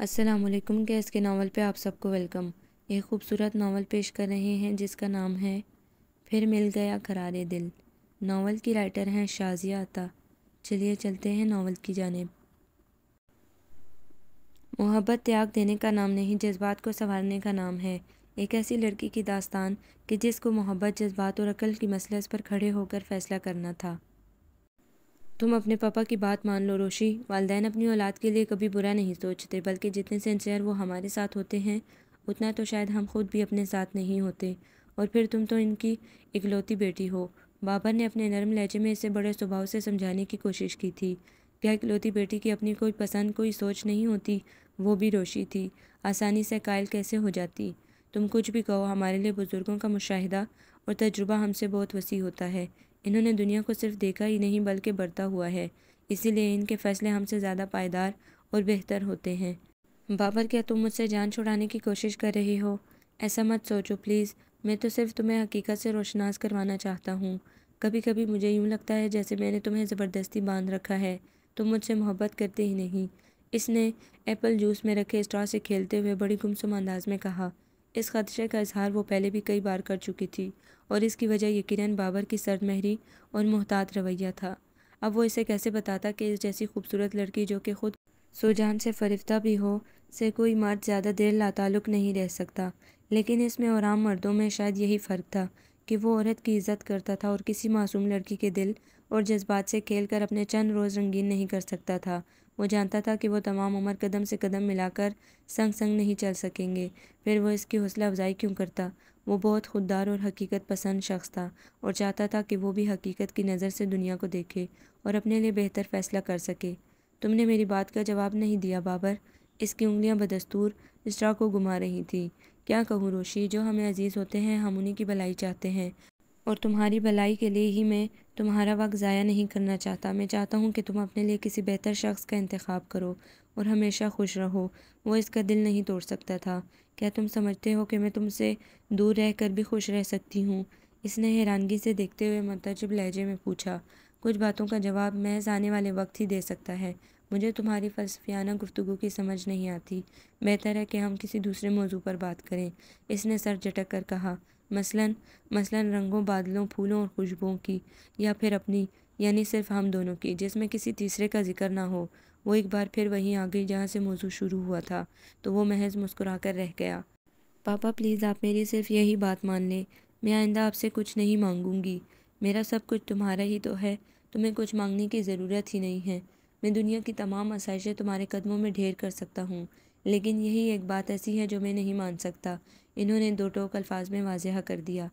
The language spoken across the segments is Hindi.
असलम गैस के नावल पे आप सबको वेलकम एक ख़ूबसूरत नावल पेश कर रहे हैं जिसका नाम है फिर मिल गया करारे दिल नावल की राइटर हैं शाजिया अता चलिए चलते हैं नावल की जानब मोहब्बत त्याग देने का नाम नहीं जज्बात को संवारने का नाम है एक ऐसी लड़की की दास्तान कि जिसको मोहब्बत जज्बात और अकल की मसलस पर खड़े होकर फ़ैसला करना था तुम अपने पापा की बात मान लो रोशी वालदेन अपनी औलाद के लिए कभी बुरा नहीं सोचते बल्कि जितने सेंसियर वो हमारे साथ होते हैं उतना तो शायद हम खुद भी अपने साथ नहीं होते और फिर तुम तो इनकी इकलौती बेटी हो बाबर ने अपने नरम लहजे में इसे बड़े स्वभाव से समझाने की कोशिश की थी क्या इकलौती बेटी की अपनी कोई पसंद कोई सोच नहीं होती वो भी रोशी थी आसानी से कायल कैसे हो जाती तुम कुछ भी कहो हमारे लिए बुज़ुर्गों का मुशाह और तजुर्बा हमसे बहुत वसी होता है इन्होंने दुनिया को सिर्फ देखा ही नहीं बल्कि बढ़ता हुआ है इसीलिए इनके फ़ैसले हमसे ज़्यादा पायदार और बेहतर होते हैं बाबर क्या तुम मुझसे जान छुड़ाने की कोशिश कर रही हो ऐसा मत सोचो प्लीज़ मैं तो सिर्फ तुम्हें हकीकत से रोशनास करवाना चाहता हूँ कभी कभी मुझे यूँ लगता है जैसे मैंने तुम्हें ज़बरदस्ती बांध रखा है तुम मुझसे मोहब्बत करते ही नहीं इसने एप्पल जूस में रखे स्ट्रॉ से खेलते हुए बड़ी गुमसुम अंदाज में कहा इस खदशे का इजहार वो पहले भी कई बार कर चुकी थी और इसकी वजह यकीनन बाबर की महरी और मोहतात रवैया था अब वो इसे कैसे बताता कि इस जैसी खूबसूरत लड़की जो कि खुद सोजान से फरिफ्ता भी हो से कोई मर्द ज़्यादा देर लाताल्लुक नहीं रह सकता लेकिन इसमें और आम मर्दों में शायद यही फ़र्क था कि वो औरत की इज़्ज़त करता था और किसी मासूम लड़की के दिल और जज्बात से खेल कर अपने चंद रोज़ रंगीन नहीं कर सकता था वो जानता था कि वो तमाम उम्र कदम से कदम मिलाकर संग संग नहीं चल सकेंगे फिर वो इसकी हौसला अफजाई क्यों करता वो बहुत खुददार और हकीकत पसंद शख्स था और चाहता था कि वो भी हकीकत की नज़र से दुनिया को देखे और अपने लिए बेहतर फ़ैसला कर सके तुमने मेरी बात का जवाब नहीं दिया बाबर इसकी उंगलियां बदस्तूर इसरा को घुमा रही थी क्या कहूँ रोशी जो हमें अजीज़ होते हैं हम उन्हीं की भलाई चाहते हैं और तुम्हारी भलाई के लिए ही मैं तुम्हारा वक्त ज़ाया नहीं करना चाहता मैं चाहता हूँ कि तुम अपने लिए किसी बेहतर शख्स का इंतखब करो और हमेशा खुश रहो वो इसका दिल नहीं तोड़ सकता था क्या तुम समझते हो कि मैं तुमसे दूर रह कर भी खुश रह सकती हूँ इसने हैरानगी से देखते हुए मतजब लहजे में पूछा कुछ बातों का जवाब महज आने वाले वक्त ही दे सकता है मुझे तुम्हारी फ़लसफियाना गुफ्तु की समझ नहीं आती बेहतर है कि हम किसी दूसरे मौजू पर बात करें इसने सर झटक कर कहा मसलन मसलन रंगों बादलों फूलों और खुशबुओं की या फिर अपनी यानी सिर्फ हम दोनों की जिसमें किसी तीसरे का जिक्र ना हो वो एक बार फिर वहीं आ गई जहाँ से मौजू शुरू हुआ था तो वो महज मुस्कुरा कर रह गया पापा प्लीज़ आप मेरी सिर्फ यही बात मान लें मैं आइंदा आपसे कुछ नहीं मांगूंगी मेरा सब कुछ तुम्हारा ही तो है तुम्हें कुछ मांगने की ज़रूरत ही नहीं है मैं दुनिया की तमाम आसाइशें तुम्हारे कदमों में ढेर कर सकता हूँ लेकिन यही एक बात ऐसी है जो मैं नहीं मान सकता इन्होंने दो टोक अल्फाज में वाजह कर दिया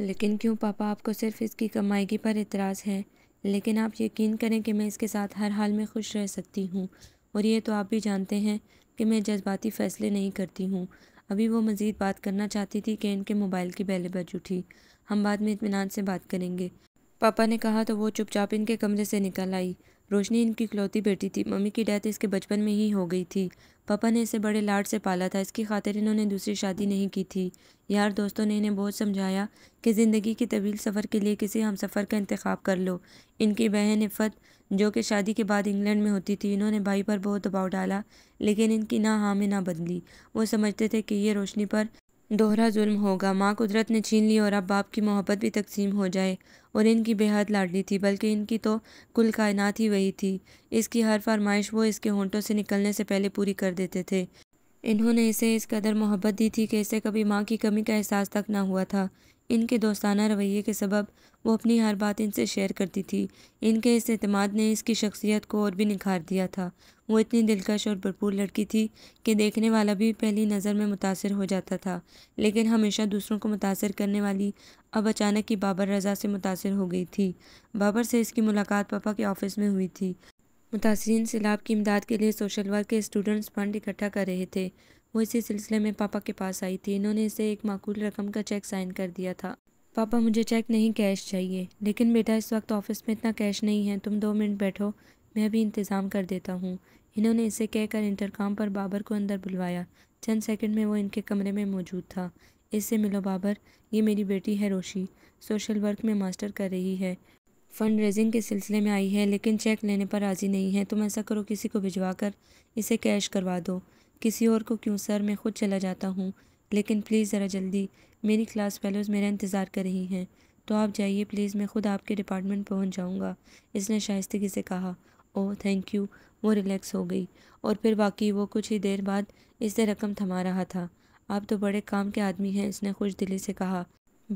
लेकिन क्यों पापा आपको सिर्फ इसकी कमाईगी पर इतराज़ है लेकिन आप यकीन करें कि मैं इसके साथ हर हाल में खुश रह सकती हूँ और ये तो आप भी जानते हैं कि मैं जज्बाती फ़ैसले नहीं करती हूँ अभी वो मज़ीद बात करना चाहती थी कि इनके मोबाइल की बैले बज उठी हम बाद में इतमान से बात करेंगे पापा ने कहा तो वो चुपचाप इनके कमरे से निकल आई रोशनी इनकी इकलौती बेटी थी मम्मी की डेथ इसके बचपन में ही हो गई थी पापा ने इसे बड़े लाड से पाला था इसकी खातिर इन्होंने दूसरी शादी नहीं की थी यार दोस्तों ने इन्हें बहुत समझाया कि ज़िंदगी के तवील सफ़र के लिए किसी हम सफ़र का इंतखब कर लो इनकी बहन इफ़त जो कि शादी के बाद इंग्लैंड में होती थी इन्होंने भाई पर बहुत दबाव डाला लेकिन इनकी ना हामें ना बदली वो समझते थे कि ये रोशनी पर दोहरा जुल्म होगा माँ कुदरत ने छीन ली और अब बाप की मोहब्बत भी तकसीम हो जाए और इनकी बेहद लाडली थी बल्कि इनकी तो कुल कायनात ही वही थी इसकी हर फरमाइश वो इसके होंटों से निकलने से पहले पूरी कर देते थे इन्होंने इसे इस कदर मोहब्बत दी थी कि इसे कभी माँ की कमी का एहसास तक ना हुआ था इनके दोस्ताना रवैये के सबब वो अपनी हर बात इनसे शेयर करती थी इनके इस अतमाद ने इसकी शख्सियत को और भी निखार दिया था वो इतनी दिलकश और भरपूर लड़की थी कि देखने वाला भी पहली नज़र में मुतासर हो जाता था लेकिन हमेशा दूसरों को मुतासर करने वाली अब अचानक ही बाबर रज़ा से मुतासर हो गई थी बाबर से इसकी मुलाकात पापा के ऑफिस में हुई थी मुतासरी सैलाब की इमदाद के लिए सोशल वर्क के स्टूडेंट्स फंड इकट्ठा कर रहे थे वो इसी सिलसिले में पापा के पास आई थी इन्होंने इसे एक माकूल रकम का चेक साइन कर दिया था पापा मुझे चेक नहीं कैश चाहिए लेकिन बेटा इस वक्त ऑफिस में इतना कैश नहीं है तुम दो मिनट बैठो मैं अभी इंतज़ाम कर देता हूँ इन्होंने इसे कहकर इंटरकॉम पर बाबर को अंदर बुलवाया चंद सेकंड में वो इनके कमरे में मौजूद था इससे मिलो बाबर ये मेरी बेटी है रोशी सोशल वर्क में मास्टर कर रही है फ़ंड रेजिंग के सिलसिले में आई है लेकिन चेक लेने पर राज़ी नहीं है तुम ऐसा करो किसी को भिजवा कर इसे कैश करवा दो किसी और को क्यों सर मैं खुद चला जाता हूँ लेकिन प्लीज़ ज़रा जल्दी मेरी क्लास फेलोज़ मेरा इंतज़ार कर रही हैं तो आप जाइए प्लीज़ मैं खुद आपके डिपार्टमेंट पहुँच जाऊँगा इसने शाइस्तगी से कहा ओह थैंक यू वो रिलैक्स हो गई और फिर बाकी वो कुछ ही देर बाद इससे रकम थमा रहा था आप तो बड़े काम के आदमी हैं इसने खुश दिली से कहा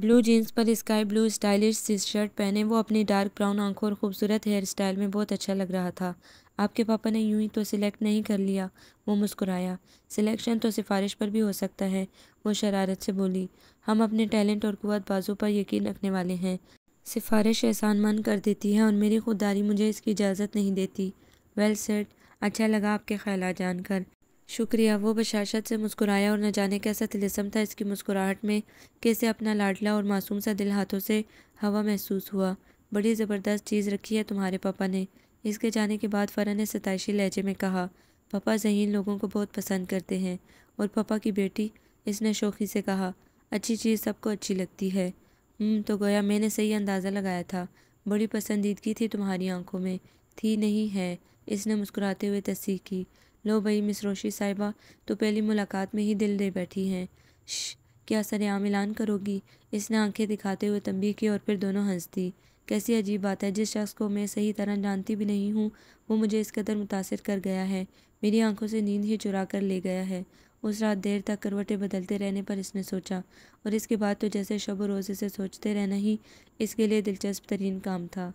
ब्लू जीन्स पर स्काई ब्लू स्टाइलिश शर्ट पहने वो अपनी डार्क ब्राउन आंखों और खूबसूरत हेयर स्टाइल में बहुत अच्छा लग रहा था आपके पापा ने यूं ही तो सिलेक्ट नहीं कर लिया वो मुस्कुराया सिलेक्शन तो सिफारिश पर भी हो सकता है वो शरारत से बोली हम अपने टैलेंट और कुत बाजू पर यकीन रखने वाले हैं सिफारिश एहसान मन कर देती है और मेरी खुददारी मुझे इसकी इजाज़त नहीं देती वेल सेट अच्छा लगा आपके ख्याल जानकर शुक्रिया वो बशाशत से मुस्कुराया और न जाने कैसा तिलस्म था इसकी मुस्कुराहट में कैसे अपना लाडला और मासूम सा दिल हाथों से हवा महसूस हुआ बड़ी ज़बरदस्त चीज़ रखी है तुम्हारे पापा ने इसके जाने के बाद फ़रा ने सतशी लहजे में कहा पापा जहीन लोगों को बहुत पसंद करते हैं और पापा की बेटी इसने शोखी से कहा अच्छी चीज़ सबको अच्छी लगती है हम्म, तो गोया मैंने सही अंदाज़ा लगाया था बड़ी पसंदीदगी थी तुम्हारी आंखों में थी नहीं है इसने मुस्कुराते हुए तस्ह की लो भई मिस रोशी साहिबा तो पहली मुलाकात में ही दिल दे बैठी हैं क्या सरेआम ऐलान करोगी इसने आंखें दिखाते हुए तंबी की और फिर दोनों हंस दी कैसी अजीब बात है जिस शख्स को मैं सही तरह जानती भी नहीं हूँ वो मुझे इस कदर मुतासर कर गया है मेरी आंखों से नींद ही चुरा कर ले गया है उस रात देर तक करवटें बदलते रहने पर इसने सोचा और इसके बाद तो जैसे शब रोज़ इसे सोचते रहना ही इसके लिए दिलचस्प तरीन काम था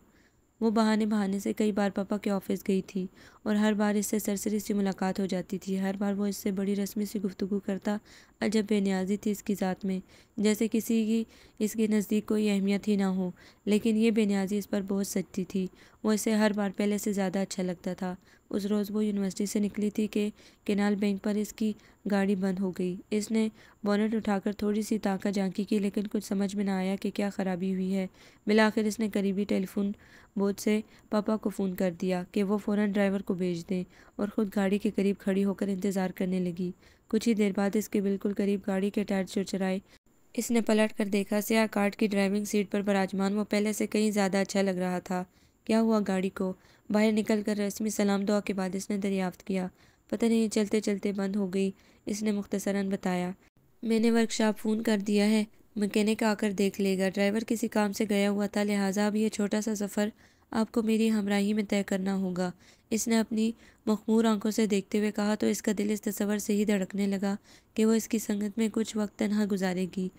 वो बहाने बहाने से कई बार पापा के ऑफिस गई थी और हर बार इससे सरसरी सी मुलाकात हो जाती थी हर बार वो इससे बड़ी रस्मी सी गुफ्तु करता अजब बेनियाजी थी इसकी ज़ात में जैसे किसी की इसके नज़दीक कोई अहमियत ही ना हो लेकिन ये बेनियाजी इस पर बहुत सच्ची थी वो इसे हर बार पहले से ज़्यादा अच्छा लगता था उस रोज़ वो यूनिवर्सिटी से निकली थी कि केनाल बैंक पर इसकी गाड़ी बंद हो गई इसने बॉनेट उठाकर थोड़ी सी ताका झांकी की लेकिन कुछ समझ में ना आया कि क्या ख़राबी हुई है बिलाखिर इसने करीबी टेलीफोन बोर्ड से पापा को फ़ोन कर दिया कि वो फ़ौर ड्राइवर को भेज दें और ख़ुद गाड़ी के करीब खड़ी होकर इंतज़ार करने लगी कुछ ही देर बाद इसके बिल्कुल करीब गाड़ी के टायर चुरचराए इसने पलट कर देखा सिया कार्ड की ड्राइविंग सीट पर बराजमान वो पहले से कहीं ज़्यादा अच्छा लग रहा था क्या हुआ गाड़ी को बाहर निकल कर रस्मी सलाम दुआ के बाद इसने दरियाफ्त किया पता नहीं चलते चलते बंद हो गई इसने मुख्तसरा बताया मैंने वर्कशॉप फ़ोन कर दिया है मकैनिक आकर देख लेगा ड्राइवर किसी काम से गया हुआ था लिहाजा अब यह छोटा सा सफ़र आपको मेरी हमराही में तय करना होगा इसने अपनी मखमूर आंखों से देखते हुए कहा तो इसका दिल इस तस्वर से ही धड़कने लगा कि वह इसकी संगत में कुछ वक्त तनहा गुजारेगी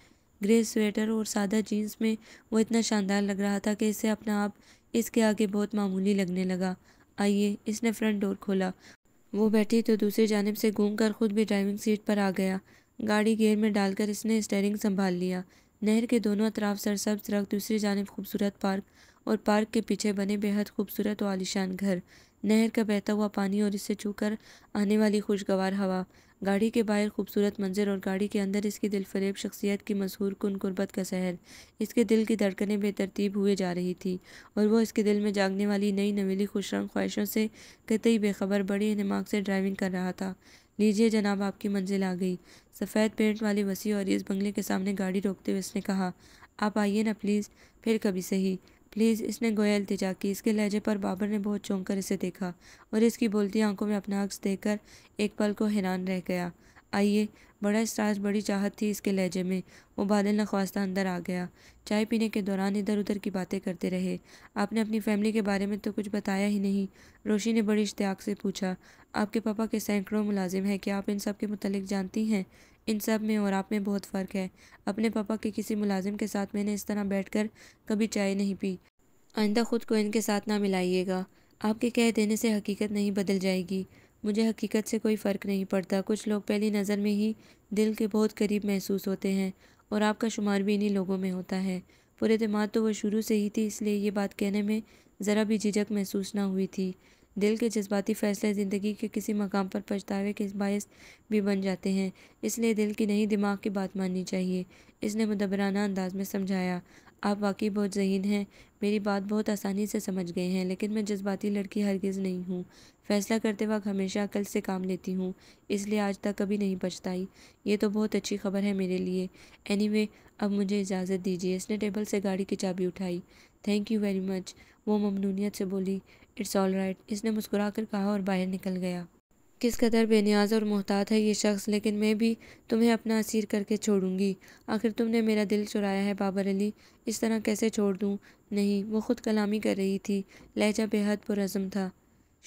ग्रे स्वेटर और सादा जीन्स में वो इतना शानदार लग रहा था कि इसे अपना आप इसके आगे बहुत मामूली लगने लगा आइए इसने फ्रंट डोर खोला वो बैठी तो दूसरी जानब से घूम कर खुद भी ड्राइविंग सीट पर आ गया गाड़ी गेयर में डालकर इसने स्टेयरिंग संभाल लिया नहर के दोनों अतराफ सरसब्ज रख दूसरी जानब खूबसूरत पार्क और पार्क के पीछे बने बेहद खूबसूरत और आलिशान घर नहर का बहता हुआ पानी और इससे छूकर आने वाली खुशगवार हवा गाड़ी के बाहर खूबसूरत मंजर और गाड़ी के अंदर इसकी दिलफरेब शख्सियत की मशहूर कन गुरबत का शहर इसके दिल की धड़कनें बेतरतीब हुए जा रही थी और वह इसके दिल में जागने वाली नई नवेली खुशरंग ख्वाहिशों से कतई बेखबर बड़े दिमाग से ड्राइविंग कर रहा था लीजिए जनाब आपकी मंजिल आ गई सफ़ेद पेंट वाली वसी और इस बंगले के सामने गाड़ी रोकते हुए उसने कहा आप आइए ना प्लीज़ फिर कभी सही प्लीज़ इसने गोया इल्तिजा की इसके लहजे पर बाबर ने बहुत चौंक कर इसे देखा और इसकी बोलती आंखों में अपना अक्स देखकर एक पल को हैरान रह गया आइए बड़ा इसराज बड़ी चाहत थी इसके लहजे में वो बादल नख्वास्ता अंदर आ गया चाय पीने के दौरान इधर उधर की बातें करते रहे आपने अपनी फैमिली के बारे में तो कुछ बताया ही नहीं रोशी ने बड़ी इश्तियाक से पूछा आपके पापा के सैकड़ों मुलाजिम हैं क्या आप इन सब के मतलब जानती हैं इन सब में और आप में बहुत फ़र्क है अपने पापा के किसी मुलाजिम के साथ मैंने इस तरह बैठ कर कभी चाय नहीं पी आइंदा ख़ुद को इनके साथ ना मिलाइएगा आपके कह देने से हकीकत नहीं बदल जाएगी मुझे हकीकत से कोई फ़र्क नहीं पड़ता कुछ लोग पहली नज़र में ही दिल के बहुत करीब महसूस होते हैं और आपका शुमार भी इन्हीं लोगों में होता है पूरे दिमाग तो वो शुरू से ही थी इसलिए ये बात कहने में ज़रा भी झिझक महसूस ना हुई थी दिल के जज्बाती फ़ैसले ज़िंदगी के किसी मकाम पर पछतावे के बायस भी बन जाते हैं इसलिए दिल की नहीं दिमाग की बात माननी चाहिए इसने मुदबराना अंदाज में समझाया आप वाकई बहुत जहीन हैं मेरी बात बहुत आसानी से समझ गए हैं लेकिन मैं जज्बाती लड़की हरगिज़ नहीं हूँ फ़ैसला करते वक्त हमेशा अकल से काम लेती हूँ इसलिए आज तक कभी नहीं पछताई ये तो बहुत अच्छी खबर है मेरे लिए एनीवे anyway, अब मुझे इजाज़त दीजिए इसने टेबल से गाड़ी की चाबी उठाई थैंक यू वेरी मच वो ममनूनीत से बोली इट्स ऑल राइट इसने मुस्कुरा कर कहा और बाहर निकल गया किस कदर बेनियाज और मोहतात है ये शख्स लेकिन मैं भी तुम्हें अपना असीर करके छोड़ूंगी आखिर तुमने मेरा दिल चुराया है बाबर अली इस तरह कैसे छोड़ दूँ नहीं वो खुद कलामी कर रही थी लहजा बेहद पुरज़म था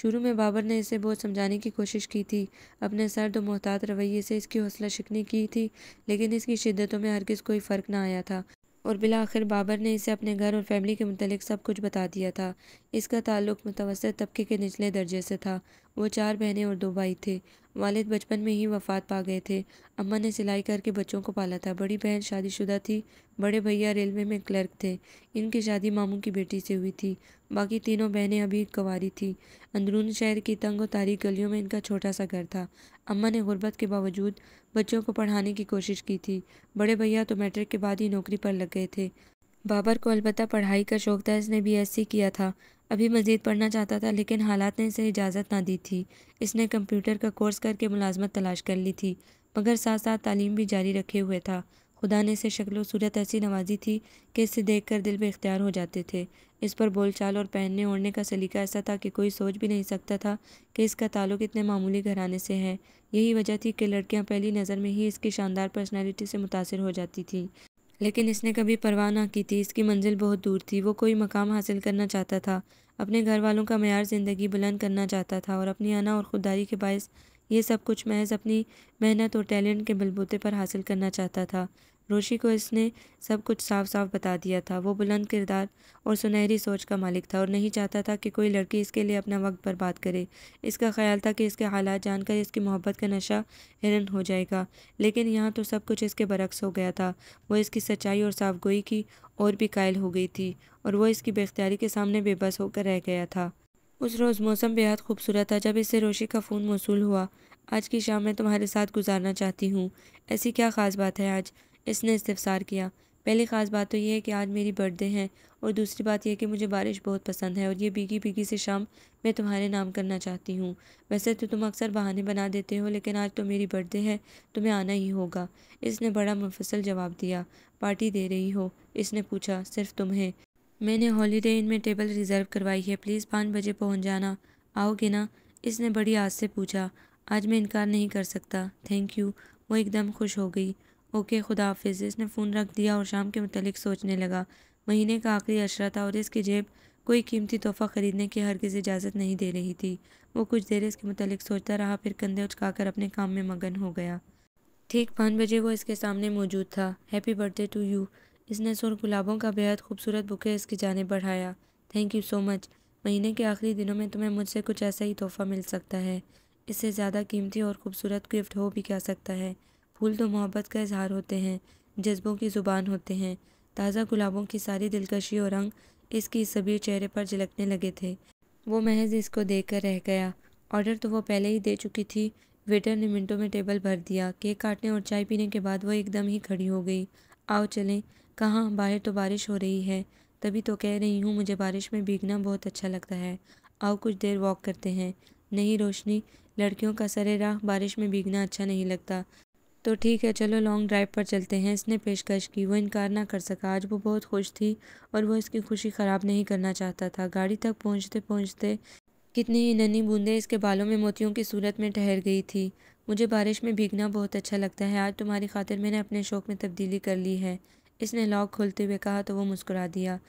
शुरू में बाबर ने इसे बहुत समझाने की कोशिश की थी अपने सर्द और मोहतात रवैये से इसकी हौसला शिकनी की थी लेकिन इसकी शिद्दतों में किस कोई फ़र्क ना आया था और बिला आखिर बाबर ने इसे अपने घर और फैमिली के मतलब सब कुछ बता दिया था इसका ताल्लुक मुतवसत तबके के निचले दर्जे से था वो चार बहनें और दो भाई थे वालिद बचपन में ही वफात पा गए थे अम्मा ने सिलाई करके बच्चों को पाला था बड़ी बहन शादीशुदा थी बड़े भैया रेलवे में क्लर्क थे इनकी शादी मामू की बेटी से हुई थी बाकी तीनों बहनें अभी कंवारी थी अंदरून शहर की तंग और तारीख गलियों में इनका छोटा सा घर था अम्मा ने गुर्बत के बावजूद बच्चों को पढ़ाने की कोशिश की थी बड़े भैया तो मैट्रिक के बाद ही नौकरी पर लग गए थे बाबर को अलबत् पढ़ाई का शौक था इसने बी एस सी किया था अभी मज़ीद पढ़ना चाहता था लेकिन हालात ने इसे इजाज़त ना दी थी इसने कंप्यूटर का कोर्स करके मुलाजमत तलाश कर ली थी मगर साथ साथ तालीम भी जारी रखे हुए था खुदा ने इसे शक्ल सूरत ऐसी नवाजी थी कि इसे देख कर दिल बेख्तियार हो जाते थे इस पर बोलचाल और पहनने ओढ़ने का सलीका ऐसा था कि कोई सोच भी नहीं सकता था कि इसका ताल्लुक इतने मामूली घराने से है यही वजह थी कि लड़कियां पहली नज़र में ही इसकी शानदार पर्सनालिटी से मुतासर हो जाती थीं लेकिन इसने कभी परवाह ना की थी इसकी मंजिल बहुत दूर थी वो कोई मकाम हासिल करना चाहता था अपने घर वालों का मैार ज़िंदगी बुलंद करना चाहता था और अपनी अना और खुददारी के बायस ये सब कुछ महज अपनी मेहनत और टैलेंट के बलबूते पर हासिल करना चाहता था रोशी को इसने सब कुछ साफ साफ बता दिया था वो बुलंद किरदार और सुनहरी सोच का मालिक था और नहीं चाहता था कि कोई लड़की इसके लिए अपना वक्त बर्बाद करे इसका ख्याल था कि इसके हालात जानकर इसकी मोहब्बत का नशा हिरन हो जाएगा लेकिन यहाँ तो सब कुछ इसके बरक्स हो गया था वो इसकी सच्चाई और साफ गोई की और भी कायल हो गई थी और वह इसकी बेख्तियारी के सामने बेबस होकर रह गया था उस रोज़ मौसम बेहद खूबसूरत था जब इससे रोशी का फ़ोन मौसू हुआ आज की शाम मैं तुम्हारे साथ गुजारना चाहती हूँ ऐसी क्या ख़ास बात है आज इसने इस्तफसार किया पहली ख़ास बात तो यह है कि आज मेरी बर्थडे है और दूसरी बात यह कि मुझे बारिश बहुत पसंद है और ये भीगी भीगी से शाम मैं तुम्हारे नाम करना चाहती हूँ वैसे तो तुम अक्सर बहाने बना देते हो लेकिन आज तो मेरी बर्थडे है तुम्हें आना ही होगा इसने बड़ा मुफसल जवाब दिया पार्टी दे रही हो इसने पूछा सिर्फ तुम्हें मैंने हॉलीडे इन में टेबल रिज़र्व करवाई है प्लीज़ पाँच बजे पहुँच जाना आओगे ना इसने बड़ी आज से पूछा आज मैं इनकार नहीं कर सकता थैंक यू वो एकदम खुश हो गई ओके खुदा हाफिज इसने फ़ोन रख दिया और शाम के मतलब सोचने लगा महीने का आखिरी अशरा था और इसकी जेब कोई कीमती तोहफ़ा ख़रीदने की हर किसी इजाज़त नहीं दे रही थी वो कुछ देर इसके मतलब सोचता रहा फिर कंधे उचकाकर अपने काम में मगन हो गया ठीक पाँच बजे वो इसके सामने मौजूद था हैप्पी बर्थडे टू यू इसने सुर गुलाबों का बेहद खूबसूरत बुके इसकी जानब बढ़ाया थैंक यू सो मच महीने के आखिरी दिनों में तुम्हें मुझसे कुछ ऐसा ही तोहफ़ा मिल सकता है इससे ज़्यादा कीमती और खूबसूरत गिफ्ट हो भी क्या सकता है फूल तो मोहब्बत का इजहार होते हैं जज्बों की ज़ुबान होते हैं ताज़ा गुलाबों की सारी दिलकशी और रंग इसकी सभी चेहरे पर झलकने लगे थे वो महज इसको देख कर रह गया ऑर्डर तो वो पहले ही दे चुकी थी वेटर ने मिनटों में टेबल भर दिया केक काटने और चाय पीने के बाद वो एकदम ही खड़ी हो गई आओ चलें कहाँ बाहर तो बारिश हो रही है तभी तो कह रही हूँ मुझे बारिश में भीगना बहुत अच्छा लगता है आओ कुछ देर वॉक करते हैं नहीं रोशनी लड़कियों का सरेराह बारिश में भीगना अच्छा नहीं लगता तो ठीक है चलो लॉन्ग ड्राइव पर चलते हैं इसने पेशकश की वो इनकार ना कर सका आज वो बहुत खुश थी और वो इसकी खुशी ख़राब नहीं करना चाहता था गाड़ी तक पहुँचते पहुँचते कितनी ही नन्ही बूंदें इसके बालों में मोतियों की सूरत में ठहर गई थी मुझे बारिश में भीगना बहुत अच्छा लगता है आज तुम्हारी खातिर मैंने अपने शौक़ में तब्दीली कर ली है इसने लॉक खोलते हुए कहा तो वो मुस्कुरा दिया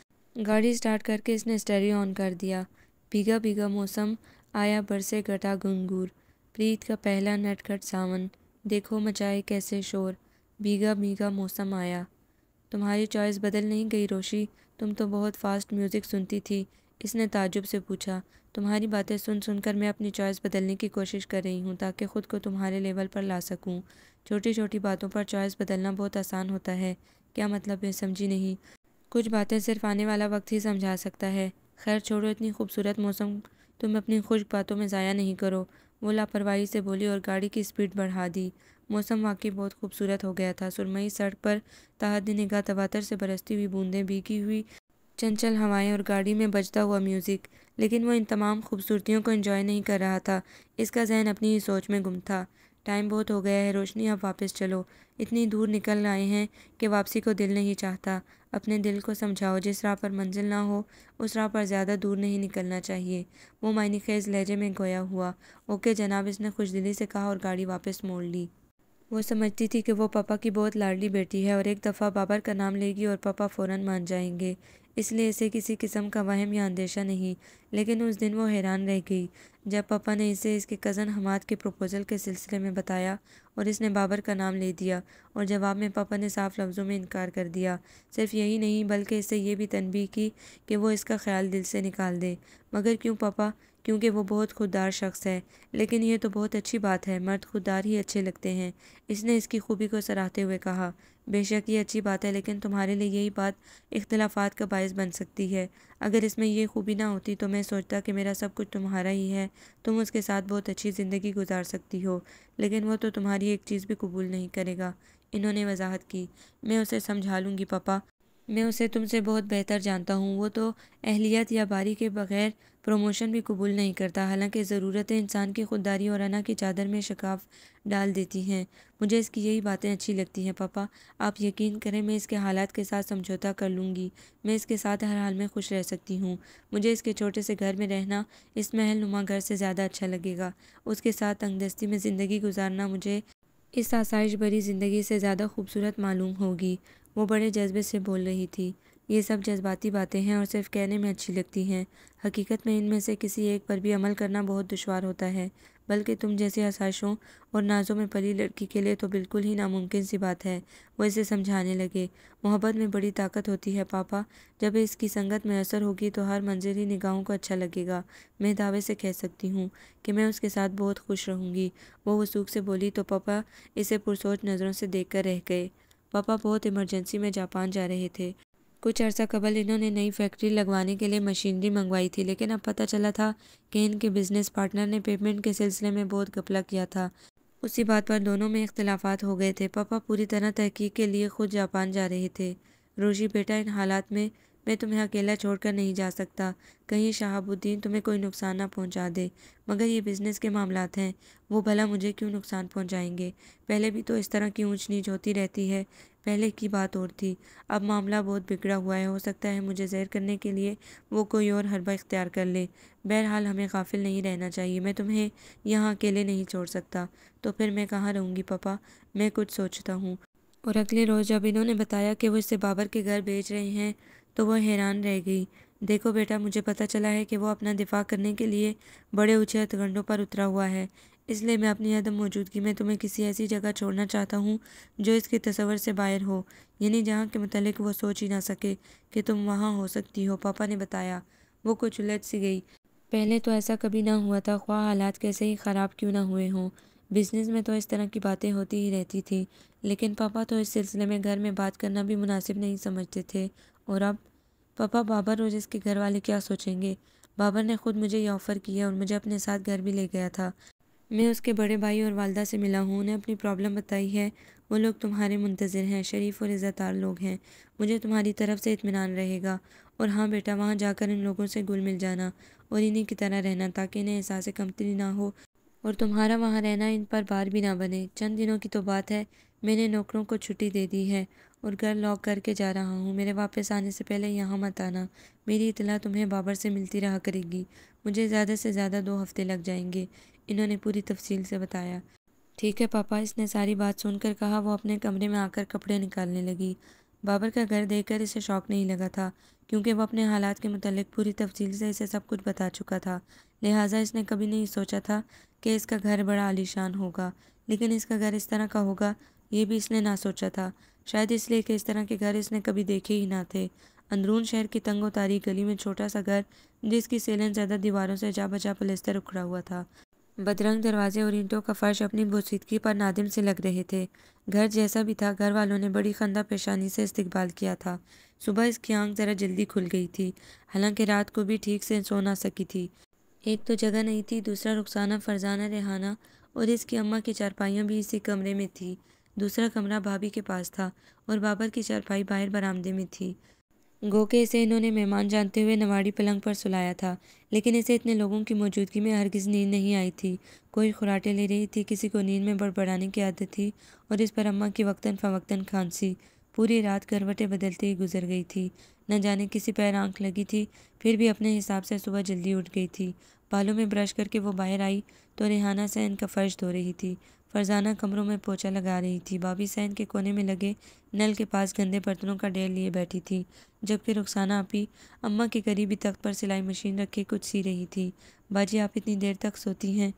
गाड़ी स्टार्ट करके इसने स्टेरियो ऑन कर दिया भीगा भीगा मौसम आया बरसे घटा गंगूर प्रीत का पहला नटखट सावन देखो मचाए कैसे शोर भीगा भीगा मौसम आया तुम्हारी चॉइस बदल नहीं गई रोशी तुम तो बहुत फास्ट म्यूज़िक सुनती थी इसने ताजुब से पूछा तुम्हारी बातें सुन सुनकर मैं अपनी चॉइस बदलने की कोशिश कर रही हूँ ताकि ख़ुद को तुम्हारे लेवल पर ला सकूँ छोटी छोटी बातों पर चॉइस बदलना बहुत आसान होता है क्या मतलब मैं समझी नहीं कुछ बातें सिर्फ आने वाला वक्त ही समझा सकता है खैर छोड़ो इतनी खूबसूरत मौसम तुम अपनी खुश बातों में ज़ाया नहीं करो वो लापरवाही से बोली और गाड़ी की स्पीड बढ़ा दी मौसम वाकई बहुत खूबसूरत हो गया था सुरमई सड़क पर तहदी निगाह तवातर से बरसती हुई बूंदें भीगी हुई चंचल हवाएं और गाड़ी में बजता हुआ म्यूज़िक लेकिन वो इन तमाम खूबसूरतियों को एंजॉय नहीं कर रहा था इसका जहन अपनी ही सोच में गुम था टाइम बहुत हो गया है रोशनी अब वापस चलो इतनी दूर निकल आए हैं कि वापसी को दिल नहीं चाहता अपने दिल को समझाओ जिस राह पर मंजिल ना हो उस राह पर ज़्यादा दूर नहीं निकलना चाहिए वो मायने खेज लहजे में गोया हुआ ओके जनाब इसने खुश दिली से कहा और गाड़ी वापस मोड़ ली वो समझती थी कि वो पापा की बहुत लाडली बेटी है और एक दफ़ा बाबर का नाम लेगी और पापा फ़ौर मान जाएंगे इसलिए इसे किसी किस्म का वहम या अंदेशा नहीं लेकिन उस दिन वो हैरान रह गई जब पापा ने इसे इसके कज़न हमाद के प्रपोज़ल के सिलसिले में बताया और इसने बाबर का नाम ले दिया और जवाब में पापा ने साफ लफ्ज़ों में इनकार कर दिया सिर्फ यही नहीं बल्कि इसे ये भी तनबी की कि वो इसका ख्याल दिल से निकाल दे मगर क्यों पापा क्योंकि वो बहुत खुददार शख्स है लेकिन यह तो बहुत अच्छी बात है मर्द खुददार ही अच्छे लगते हैं इसने इसकी खूबी को सराहते हुए कहा बेशक ये अच्छी बात है लेकिन तुम्हारे लिए यही बात इख्तलाफात का बायस बन सकती है अगर इसमें यह खूबी ना होती तो मैं सोचता कि मेरा सब कुछ तुम्हारा ही है तुम उसके साथ बहुत अच्छी ज़िंदगी गुजार सकती हो लेकिन वो तो तुम्हारी एक चीज़ भी कबूल नहीं करेगा इन्होंने वजाहत की मैं उसे समझा लूँगी पापा मैं उसे तुमसे बहुत बेहतर जानता हूँ वो तो अहलियत या बारी के बगैर प्रमोशन भी कबूल नहीं करता हालांकि ज़रूरतें इंसान की खुददारी और अना की चादर में शकाफ डाल देती हैं मुझे इसकी यही बातें अच्छी लगती हैं पापा आप यकीन करें मैं इसके हालात के साथ समझौता कर लूँगी मैं इसके साथ हर हाल में खुश रह सकती हूँ मुझे इसके छोटे से घर में रहना इस महल नुमा घर से ज़्यादा अच्छा लगेगा उसके साथ तंगदस्ती में ज़िंदगी गुजारना मुझे इस आसाइश भरी ज़िंदगी से ज़्यादा खूबसूरत मालूम होगी वो बड़े जज्बे से बोल रही थी ये सब जज्बाती बातें हैं और सिर्फ कहने में अच्छी लगती हैं हकीकत में इनमें से किसी एक पर भी अमल करना बहुत दुशवार होता है बल्कि तुम जैसे आसाशों और नाजों में पली लड़की के लिए तो बिल्कुल ही नामुमकिन सी बात है वो इसे समझाने लगे मोहब्बत में बड़ी ताकत होती है पापा जब इसकी संगत में असर होगी तो हर मंजिल ही निगाहों को अच्छा लगेगा मैं दावे से कह सकती हूँ कि मैं उसके साथ बहुत खुश रहूँगी वो वसूख से बोली तो पापा इसे पुरसोच नज़रों से देख कर रह गए पापा बहुत इमरजेंसी में जापान जा रहे थे कुछ अर्सा कबल इन्होंने नई फैक्ट्री लगवाने के लिए मशीनरी मंगवाई थी लेकिन अब पता चला था कि इनके बिजनेस पार्टनर ने पेमेंट के सिलसिले में बहुत गपला किया था उसी बात पर दोनों में इख्तलाफात हो गए थे पापा पूरी तरह तहकीक के लिए खुद जापान जा रहे थे रोशी बेटा इन हालात में मैं तुम्हें अकेला छोड़कर नहीं जा सकता कहीं शहाबुद्दीन तुम्हें कोई नुकसान ना पहुंचा दे मगर ये बिज़नेस के मामला हैं वो भला मुझे क्यों नुकसान पहुंचाएंगे पहले भी तो इस तरह की ऊंच नीच होती रहती है पहले की बात और थी अब मामला बहुत बिगड़ा हुआ है हो सकता है मुझे जहर करने के लिए वो कोई और हरबा इख्तियार कर ले बहरहाल हमें गाफिल नहीं रहना चाहिए मैं तुम्हें यहाँ अकेले नहीं छोड़ सकता तो फिर मैं कहाँ रहूँगी पापा मैं कुछ सोचता हूँ और अगले रोज़ जब इन्होंने बताया कि वो इसे बाबर के घर भेज रहे हैं तो वह हैरान रह गई देखो बेटा मुझे पता चला है कि वो अपना दिफा करने के लिए बड़े ऊँचे हथगंडों पर उतरा हुआ है इसलिए मैं अपनी अदम मौजूदगी में तुम्हें किसी ऐसी जगह छोड़ना चाहता हूँ जो इसके तस्वर से बाहर हो यानी जहाँ के मतलब वो सोच ही ना सके कि तुम वहाँ हो सकती हो पापा ने बताया वो कुछ उलझ सी गई पहले तो ऐसा कभी ना हुआ था ख्वाह हालात कैसे ही ख़राब क्यों ना हुए हों बिजनेस में तो इस तरह की बातें होती ही रहती थी लेकिन पापा तो इस सिलसिले में घर में बात करना भी मुनासिब नहीं समझते थे और अब पापा बाबर और इसके घर वाले क्या सोचेंगे बाबर ने ख़ुद मुझे ये ऑफ़र किया और मुझे अपने साथ घर भी ले गया था मैं उसके बड़े भाई और वालदा से मिला हूँ उन्हें अपनी प्रॉब्लम बताई है वो लोग तुम्हारे मुंतज़र हैं शरीफ और इज़्ज़तार लोग हैं मुझे तुम्हारी तरफ से इतमान रहेगा और हाँ बेटा वहाँ जाकर इन लोगों से गुल मिल जाना और इन्हीं की तरह रहना ताकि इन्हें एहसास कमती ना हो और तुम्हारा वहाँ रहना इन पर बार भी ना बने चंद दिनों की तो बात है मैंने नौकरों को छुट्टी दे दी है और घर लॉक करके जा रहा हूँ मेरे वापस आने से पहले यहाँ मत आना मेरी इतला तुम्हें बाबर से मिलती रहा करेगी मुझे ज़्यादा से ज़्यादा दो हफ्ते लग जाएंगे इन्होंने पूरी तफसील से बताया ठीक है पापा इसने सारी बात सुनकर कहा वो अपने कमरे में आकर कपड़े निकालने लगी बाबर का घर देखकर इसे शौक नहीं लगा था क्योंकि वह अपने हालात के मतलब पूरी तफसील से इसे सब कुछ बता चुका था लिहाजा इसने कभी नहीं सोचा था कि इसका घर बड़ा आलिशान होगा लेकिन इसका घर इस तरह का होगा ये भी इसने ना सोचा था शायद इसलिए कि इस तरह के घर इसने कभी देखे ही ना थे अंदरून शहर की तंगो तारी गली में छोटा सा घर जिसकी सेलन ज़्यादा दीवारों से जा बजा पलस्तर उखड़ा हुआ था बदरंग दरवाजे और ईंटों का फर्श अपनी बोसीदगी पर नादिम से लग रहे थे घर जैसा भी था घर वालों ने बड़ी खंदा पेशानी से इस्तकबाल किया था सुबह इसकी आंख ज़रा जल्दी खुल गई थी हालांकि रात को भी ठीक से सो ना सकी थी एक तो जगह नहीं थी दूसरा रुखसाना फरजाना रेहाना और इसकी अम्मा की चारपाइयाँ भी इसी कमरे में थी दूसरा कमरा भाभी के पास था और बाबर की चारपाई बाहर बरामदे में थी गो के इसे इन्होंने मेहमान जानते हुए नवाड़ी पलंग पर सुलाया था लेकिन इसे इतने लोगों की मौजूदगी में हरगिज नींद नहीं आई थी कोई खुराटे ले रही थी किसी को नींद में बड़बड़ाने की आदत थी और इस पर अम्मा की वक्तन फवक्तन खांसी पूरी रात करवटें बदलते ही गुजर गई थी न जाने किसी पैर आंख लगी थी फिर भी अपने हिसाब से सुबह जल्दी उठ गई थी बालों में ब्रश करके वो बाहर आई तो रेहाना से इनका फर्श धो रही थी फरजाना कमरों में पोछा लगा रही थी बाबी सैन के कोने में लगे नल के पास गंदे बर्तनों का ढेर लिए बैठी थी जबकि रुखसाना आपी अम्मा के करीबी तख्त पर सिलाई मशीन रख के कुछ सी रही थी बाजी आप इतनी देर तक सोती हैं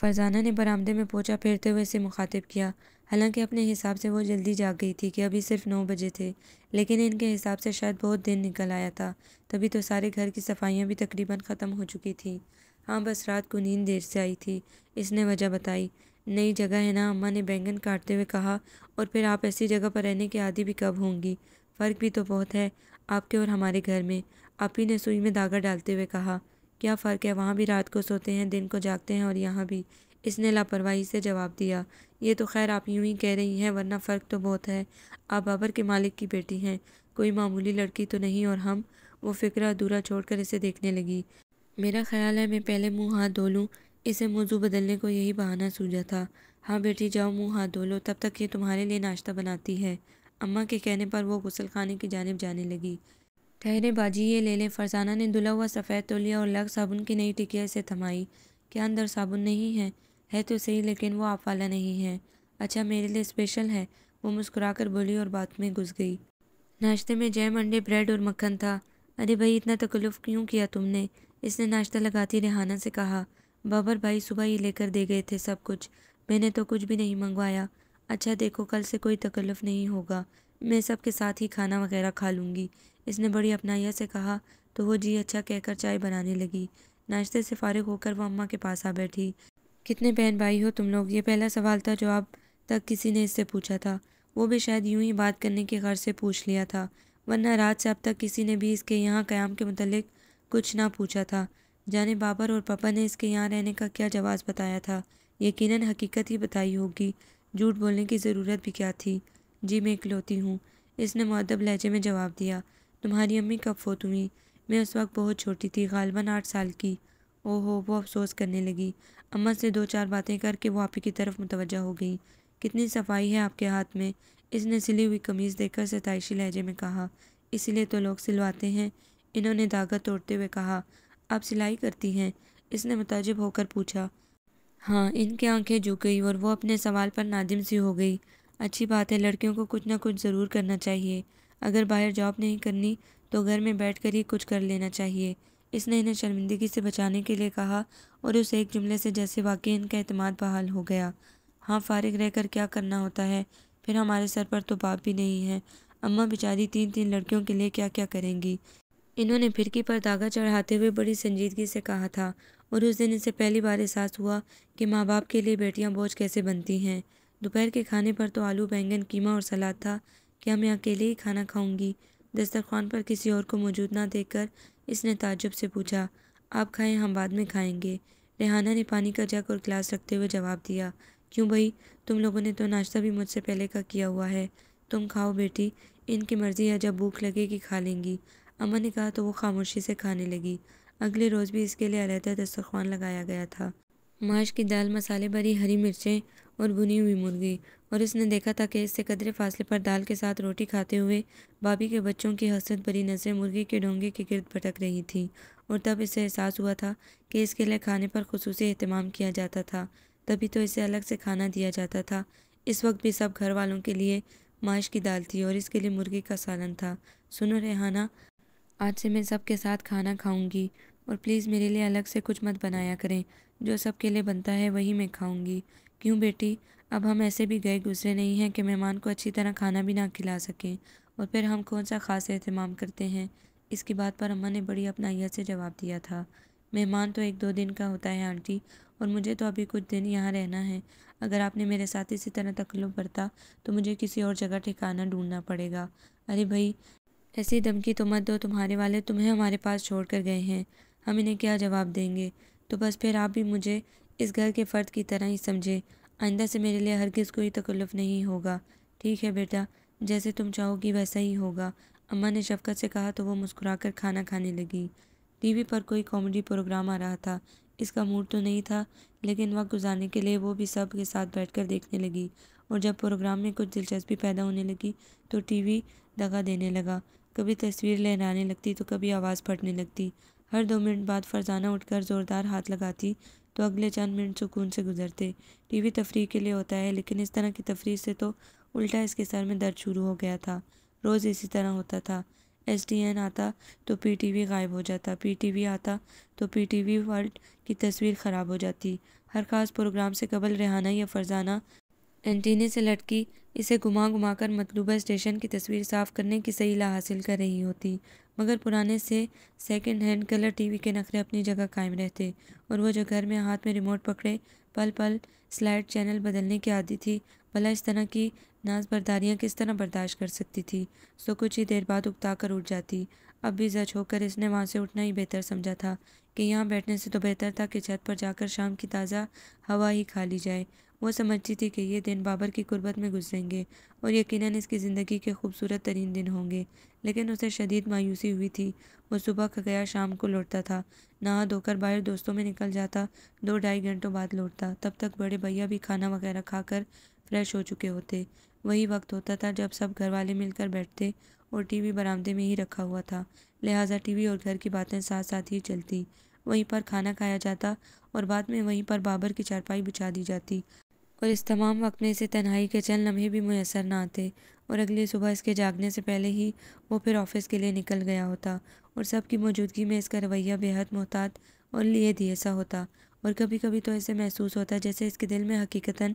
फरजाना ने बरामदे में पोछा फेरते हुए इसे मुखातिब किया हालांकि अपने हिसाब से वो जल्दी जाग गई थी कि अभी सिर्फ नौ बजे थे लेकिन इनके हिसाब से शायद बहुत दिन निकल आया था तभी तो सारे घर की सफाइयाँ भी तकरीबन ख़त्म हो चुकी थी हाँ बस रात को नींद देर से आई थी इसने वजह बताई नई जगह है ना अम्मा ने बैंगन काटते हुए कहा और फिर आप ऐसी जगह पर रहने के आदि भी कब होंगी फ़र्क भी तो बहुत है आपके और हमारे घर में अपी ने सुई में धागा डालते हुए कहा क्या फ़र्क है वहाँ भी रात को सोते हैं दिन को जागते हैं और यहाँ भी इसने लापरवाही से जवाब दिया ये तो खैर आप यूं ही कह रही हैं वरना फ़र्क तो बहुत है आप बाबर के मालिक की बेटी हैं कोई मामूली लड़की तो नहीं और हम वो फ़िक्र अधूरा छोड़कर इसे देखने लगी मेरा ख्याल है मैं पहले मुंह हाथ धो लूँ इसे मौजू बदलने को यही बहाना सूझा था हाँ बेटी जाओ मुँह हाथ धो लो तब तक ये तुम्हारे लिए नाश्ता बनाती है अम्मा के कहने पर वो गुसल खाने की जानब जाने लगी ठहरे बाजी ये ले लें फरसाना ने धुला हुआ सफ़ेद तोलिया और लग साबुन की नई टिकिया से थमाई क्या अंदर साबुन नहीं है है तो सही लेकिन वो आप वाला नहीं है अच्छा मेरे लिए स्पेशल है वो मुस्कुराकर बोली और बात में घुस गई नाश्ते में जैम अंडे ब्रेड और मक्खन था अरे भाई इतना तकल्लुफ़ क्यों किया तुमने इसने नाश्ता लगाती रिहाना से कहा बाबर भाई सुबह ही लेकर दे गए थे सब कुछ मैंने तो कुछ भी नहीं मंगवाया अच्छा देखो कल से कोई तकल्लफ नहीं होगा मैं सबके साथ ही खाना वगैरह खा लूँगी इसने बड़ी अपनाइया से कहा तो वो जी अच्छा कहकर चाय बनाने लगी नाश्ते से फारिग होकर वह अम्मा के पास आ बैठी कितने बहन भाई हो तुम लोग ये पहला सवाल था जो अब तक किसी ने इससे पूछा था वो भी शायद यूं ही बात करने के घर से पूछ लिया था वरना रात से अब तक किसी ने भी इसके यहाँ क़्याम के मतलब कुछ ना पूछा था जाने बाबर और पापा ने इसके यहाँ रहने का क्या जवाब बताया था यकीनन हकीकत ही बताई होगी झूठ बोलने की ज़रूरत भी क्या थी जी मैं इकलौती हूँ इसने मदब लहजे में जवाब दिया तुम्हारी अम्मी कब फोत हुई मैं उस वक्त बहुत छोटी थी गालबन आठ साल की ओहो वो अफसोस करने लगी अम्मा से दो चार बातें करके वो आप ही की तरफ मुतवजा हो गई कितनी सफाई है आपके हाथ में इसने सिली हुई कमीज़ देखकर सतशी लहजे में कहा इसलिए तो लोग सिलवाते हैं इन्होंने धागा तोड़ते हुए कहा आप सिलाई करती हैं इसने मुताजिब होकर पूछा हाँ इनकी आंखें झुक गई और वो अपने सवाल पर नादिम सी हो गई अच्छी बात है लड़कियों को कुछ ना कुछ ज़रूर करना चाहिए अगर बाहर जॉब नहीं करनी तो घर में बैठ कर ही कुछ कर लेना चाहिए इसने इन्हें शर्मिंदगी से बचाने के लिए कहा और उस एक जुमले से जैसे वाकई इनका अहतमाद बहाल हो गया हाँ फारिग रह कर क्या करना होता है फिर हमारे सर पर तो बाप भी नहीं है अम्मा बेचारी तीन तीन लड़कियों के लिए क्या क्या करेंगी इन्होंने फिरकी पर धागा चढ़ाते हुए बड़ी संजीदगी से कहा था और उस दिन इसे पहली बार एहसास हुआ कि माँ बाप के लिए बेटियाँ बोझ कैसे बनती हैं दोपहर के खाने पर तो आलू बैंगन कीमा और सलाद था क्या मैं अकेले ही खाना खाऊंगी दस्तरखान पर किसी और को मौजूद ना देखकर इसने ताजुब से पूछा आप खाएं हम बाद में खाएंगे रेहाना ने पानी का जग और गिलास रखते हुए जवाब दिया क्यों भाई तुम लोगों ने तो नाश्ता भी मुझसे पहले का किया हुआ है तुम खाओ बेटी इनकी मर्ज़ी है जब भूख लगेगी खा लेंगी अम्मा ने कहा तो वो खामोशी से खाने लगी अगले रोज़ भी इसके लिए अलहदा दस्तरखान लगाया गया था माश की दाल मसाले भरी हरी मिर्चें और भुनी हुई मुर्गी और इसने देखा था कि इससे कदरे फासले पर दाल के साथ रोटी खाते हुए भाभी के बच्चों की हसरत भरी नज़रें मुर्गी के डोंगे के गिरद भटक रही थी और तब इसे एहसास हुआ था कि इसके लिए खाने पर खसूस अहतमाम किया जाता था तभी तो इसे अलग से खाना दिया जाता था इस वक्त भी सब घर वालों के लिए माश की दाल थी और इसके लिए मुर्गी का सालन था सुनो रेहाना आज से मैं सबके साथ खाना खाऊंगी और प्लीज़ मेरे लिए अलग से कुछ मत बनाया करें जो सबके लिए बनता है वही मैं खाऊंगी क्यों बेटी अब हम ऐसे भी गए गुजरे नहीं हैं कि मेहमान को अच्छी तरह खाना भी ना खिला सकें और फिर हम कौन सा ख़ास अहतमाम करते हैं इसकी बात पर अम्मा ने बड़ी अपनाइयत से जवाब दिया था मेहमान तो एक दो दिन का होता है आंटी और मुझे तो अभी कुछ दिन यहाँ रहना है अगर आपने मेरे साथ इसी तरह तकल्लुफ़ बरता तो मुझे किसी और जगह ठिकाना ढूंढना पड़ेगा अरे भाई ऐसी धमकी तो मत दो तुम्हारे वाले तुम्हें हमारे पास छोड़ कर गए हैं हम इन्हें क्या जवाब देंगे तो बस फिर आप भी मुझे इस घर के फ़र्द की तरह ही समझे आइंदा से मेरे लिए हरगिज़ कोई तकल्लुफ़ नहीं होगा ठीक है बेटा जैसे तुम चाहोगी वैसा ही होगा अम्मा ने शफकत से कहा तो वो मुस्कुराकर खाना खाने लगी टीवी पर कोई कॉमेडी प्रोग्राम आ रहा था इसका मूड तो नहीं था लेकिन वक्त गुजारने के लिए वो भी सब के साथ बैठकर देखने लगी और जब प्रोग्राम में कुछ दिलचस्पी पैदा होने लगी तो टीवी दगा देने लगा कभी तस्वीर लहराने लगती तो कभी आवाज़ फटने लगती हर दो मिनट बाद फरजाना उठकर ज़ोरदार हाथ लगाती तो अगले चंद मिनट सुकून से गुजरते टीवी तफरी के लिए होता है लेकिन इस तरह की तफरी से तो उल्टा इसके सर में दर्द शुरू हो गया था रोज़ इसी तरह होता था एस टी एन आता तो पी टी वी गायब हो जाता पी टी वी आता तो पी टी वी वर्ल्ड की तस्वीर ख़राब हो जाती हर खास प्रोग्राम से कबल रेहाना या फरजाना एंटीने से लटकी इसे घुमा घुमा कर मतलूबा स्टेशन की तस्वीर साफ़ करने की सही ला हासिल कर रही होती मगर पुराने से सेकंड हैंड कलर टीवी के नखरे अपनी जगह कायम रहते और वह जो घर में हाथ में रिमोट पकड़े पल पल स्लाइड चैनल बदलने की आदि थी भला इस तरह की नाज बरदारियाँ किस तरह बर्दाश्त कर सकती थी सो कुछ ही देर बाद उगता कर उठ जाती अब भी जच होकर इसने वहाँ से उठना ही बेहतर समझा था कि यहाँ बैठने से तो बेहतर था कि छत पर जाकर शाम की ताज़ा हवा ही खा ली जाए वो समझती थी कि ये दिन बाबर की गुरबत में गुजरेंगे और यकीनन इसकी ज़िंदगी के खूबसूरत तरीन दिन होंगे लेकिन उसे शदीद मायूसी हुई थी वो सुबह का गया शाम को लौटता था नहा धोकर बाहर दोस्तों में निकल जाता दो ढाई घंटों बाद लौटता तब तक बड़े भैया भी खाना वगैरह खाकर फ्रेश हो चुके होते वही वक्त होता था जब सब घर वाले मिलकर बैठते और टीवी बरामदे में ही रखा हुआ था लिहाजा टीवी और घर की बातें साथ साथ ही चलती वहीं पर खाना खाया जाता और बाद में वहीं पर बाबर की चारपाई बिछा दी जाती और इस तमाम वक्त में इसे तन्हाई के चल लम्हे भी मैसर ना आते और अगली सुबह इसके जागने से पहले ही वो फिर ऑफिस के लिए निकल गया होता और सब की मौजूदगी में इसका रवैया बेहद मोहतात और लिए दिए सा होता और कभी कभी तो ऐसे महसूस होता जैसे इसके दिल में हकीकता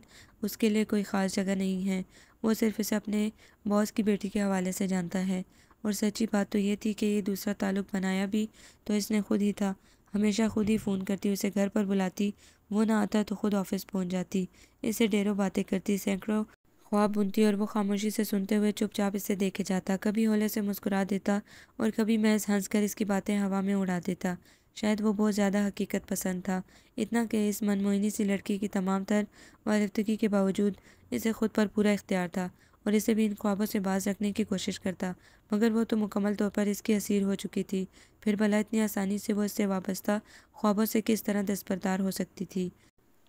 उसके लिए कोई ख़ास जगह नहीं है वो सिर्फ इसे अपने बॉस की बेटी के हवाले से जानता है और सच्ची बात तो ये थी कि ये दूसरा ताल्लुक बनाया भी तो इसने खुद ही था हमेशा खुद ही फ़ोन करती उसे घर पर बुलाती वो ना आता तो खुद ऑफिस पहुंच जाती इसे डेरों बातें करती सैकड़ों ख्वाब बुनती और वो खामोशी से सुनते हुए चुपचाप इसे देखे जाता कभी होले से मुस्कुरा देता और कभी महज कर इसकी बातें हवा में उड़ा देता शायद वो बहुत ज़्यादा हकीकत पसंद था इतना कि इस मनमोहनी सी लड़की की तमाम तर वालफ्तगी के बावजूद इसे खुद पर पूरा इख्तियार था और इसे भी इन ख्वाबों से बाज रखने की कोशिश करता मगर वो तो मुकम्मल तौर पर इसकी असीर हो चुकी थी फिर भला इतनी आसानी से वो इससे वाबस्ता ख्वाबों से किस तरह दस्तबरदार हो सकती थी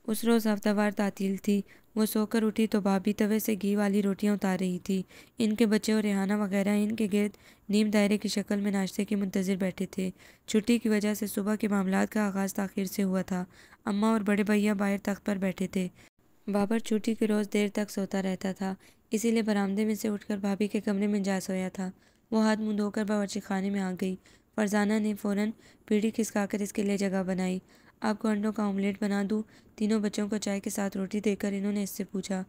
उस रोज़ हफ्तावार तातील थी वो सोकर उठी तो भाभी तवे से घी वाली रोटियां उतार रही थी इनके बच्चे और रेहाना वगैरह इनके गिरद नीम दायरे की शक्ल में नाश्ते के मुंतज़र बैठे थे छुट्टी की वजह से सुबह के मामला का आगाज़ तखिर से हुआ था अम्मा और बड़े भैया बाहर तख्त पर बैठे थे बाबर छुट्टी के रोज़ देर तक सोता रहता था इसीलिए बरामदे में से उठकर भाभी के कमरे में जा सोया था वो हाथ मुंह धोकर बावर्ची खाने में आ गई फरजाना ने फ़ौरन पीढ़ी खिसकाकर इसके लिए जगह बनाई आपको अंडों का ऑमलेट बना दूँ तीनों बच्चों को चाय के साथ रोटी देकर इन्होंने इससे पूछा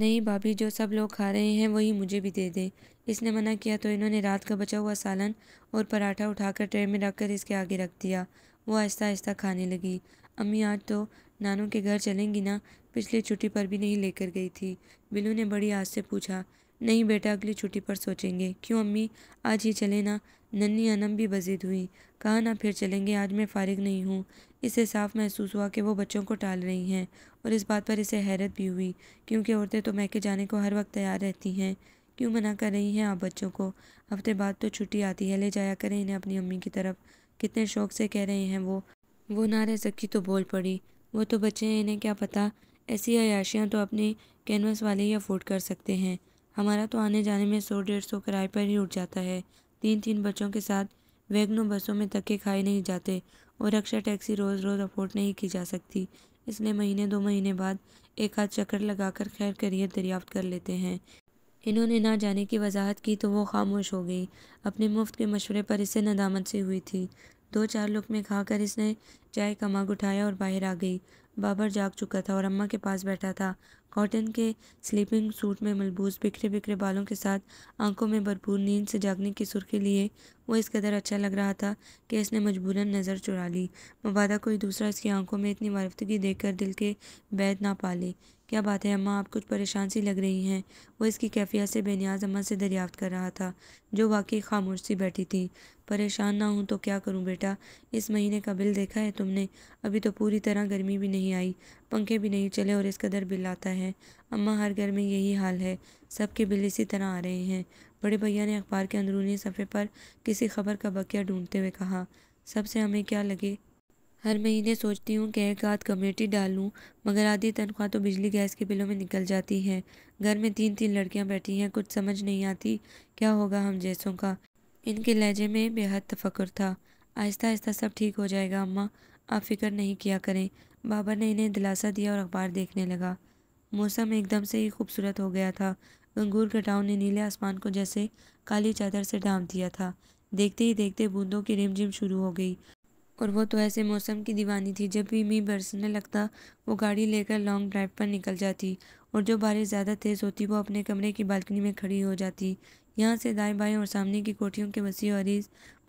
नहीं भाभी जो सब लोग खा रहे हैं वही मुझे भी दे दे इसने मना किया तो इन्होंने रात का बचा हुआ सालन और पराठा उठाकर ट्रे में रखकर इसके आगे रख दिया वो आहिस्ता आहिस्ता खाने लगी अम्मी आज तो नानों के घर चलेंगी ना पिछली छुट्टी पर भी नहीं लेकर गई थी बिलू ने बड़ी आज से पूछा नहीं बेटा अगली छुट्टी पर सोचेंगे क्यों अम्मी आज ही चले ना नन्नी अनम भी बजीद हुई कहा ना फिर चलेंगे आज मैं फारिग नहीं हूँ इसे साफ महसूस हुआ कि वो बच्चों को टाल रही हैं और इस बात पर इसे हैरत भी हुई क्योंकि औरतें तो मैके जाने को हर वक्त तैयार रहती हैं क्यों मना कर रही हैं आप बच्चों को हफ्ते बाद तो छुट्टी आती है ले जाया करें इन्हें अपनी अम्मी की तरफ कितने शौक से कह रहे हैं वो वो ना रह सकी तो बोल पड़ी वो तो बच्चे हैं इन्हें क्या पता ऐसी अयाशियाँ तो अपने कैनवस वाले ही अफोर्ड कर सकते हैं हमारा तो आने जाने में सौ डेढ़ सौ किराए पर ही उठ जाता है तीन तीन बच्चों के साथ वैगनों बसों में धक्के खाए नहीं जाते और रक्षा टैक्सी रोज़ रोज़ अफोर्ड नहीं की जा सकती इसलिए महीने दो महीने बाद एक आध चक्कर लगाकर खैर करिए दरियाफ्त कर लेते हैं इन्होंने ना जाने की वजाहत की तो वो खामोश हो गई अपने मुफ्त के मशवरे पर इसे नदामत से हुई थी दो चार लुक में खाकर इसने चाय का मांग उठाया और बाहर आ गई बाबर जाग चुका था और अम्मा के पास बैठा था कॉटन के स्लीपिंग सूट में मलबूस बिखरे बिखरे बालों के साथ आंखों में भरपूर नींद से जागने की सुर्खी लिए वो इस कदर अच्छा लग रहा था कि इसने मजबूरन नज़र चुरा ली मबादा कोई दूसरा इसकी आंखों में इतनी देख देखकर दिल के बैद ना पा ले क्या बात है अम्मा आप कुछ परेशान सी लग रही हैं वो इसकी कैफियत से बेनियाज अम्मा से दरियाफ्त कर रहा था जो वाकई खामोश सी बैठी थी परेशान ना हूँ तो क्या करूँ बेटा इस महीने का बिल देखा है तुमने अभी तो पूरी तरह गर्मी भी नहीं आई पंखे भी नहीं चले और इस कदर बिल आता है अम्मा हर घर में यही हाल है सबके बिल इसी तरह आ रहे हैं बड़े भैया ने अखबार के अंदरूनी सफ़े पर किसी खबर का बकिया ढूंढते हुए कहा सबसे हमें क्या लगे हर महीने सोचती हूँ कि एक आध कमेटी डालूँ मगर आधी तनख्वाह तो बिजली गैस के बिलों में निकल जाती है घर में तीन तीन लड़कियाँ बैठी हैं कुछ समझ नहीं आती क्या होगा हम जैसों का इनके लहजे में बेहद तफक्र था आहिस्ता आहिस्ता सब ठीक हो जाएगा अम्मा आप फिक्र नहीं किया करें बाबा ने इन्हें दिलासा दिया और अखबार देखने लगा मौसम एकदम से ही खूबसूरत हो गया था गंगूर घटाओं ने नीले आसमान को जैसे काली चादर से ढांप दिया था देखते ही देखते बूंदों की रिमझिम शुरू हो गई और वो तो ऐसे मौसम की दीवानी थी जब भी मी बरसने लगता वो गाड़ी लेकर लॉन्ग ड्राइव पर निकल जाती और जो बारिश ज़्यादा तेज़ होती वो अपने कमरे की बालकनी में खड़ी हो जाती यहाँ से दाएं बाएं और सामने की कोठियों के वसी और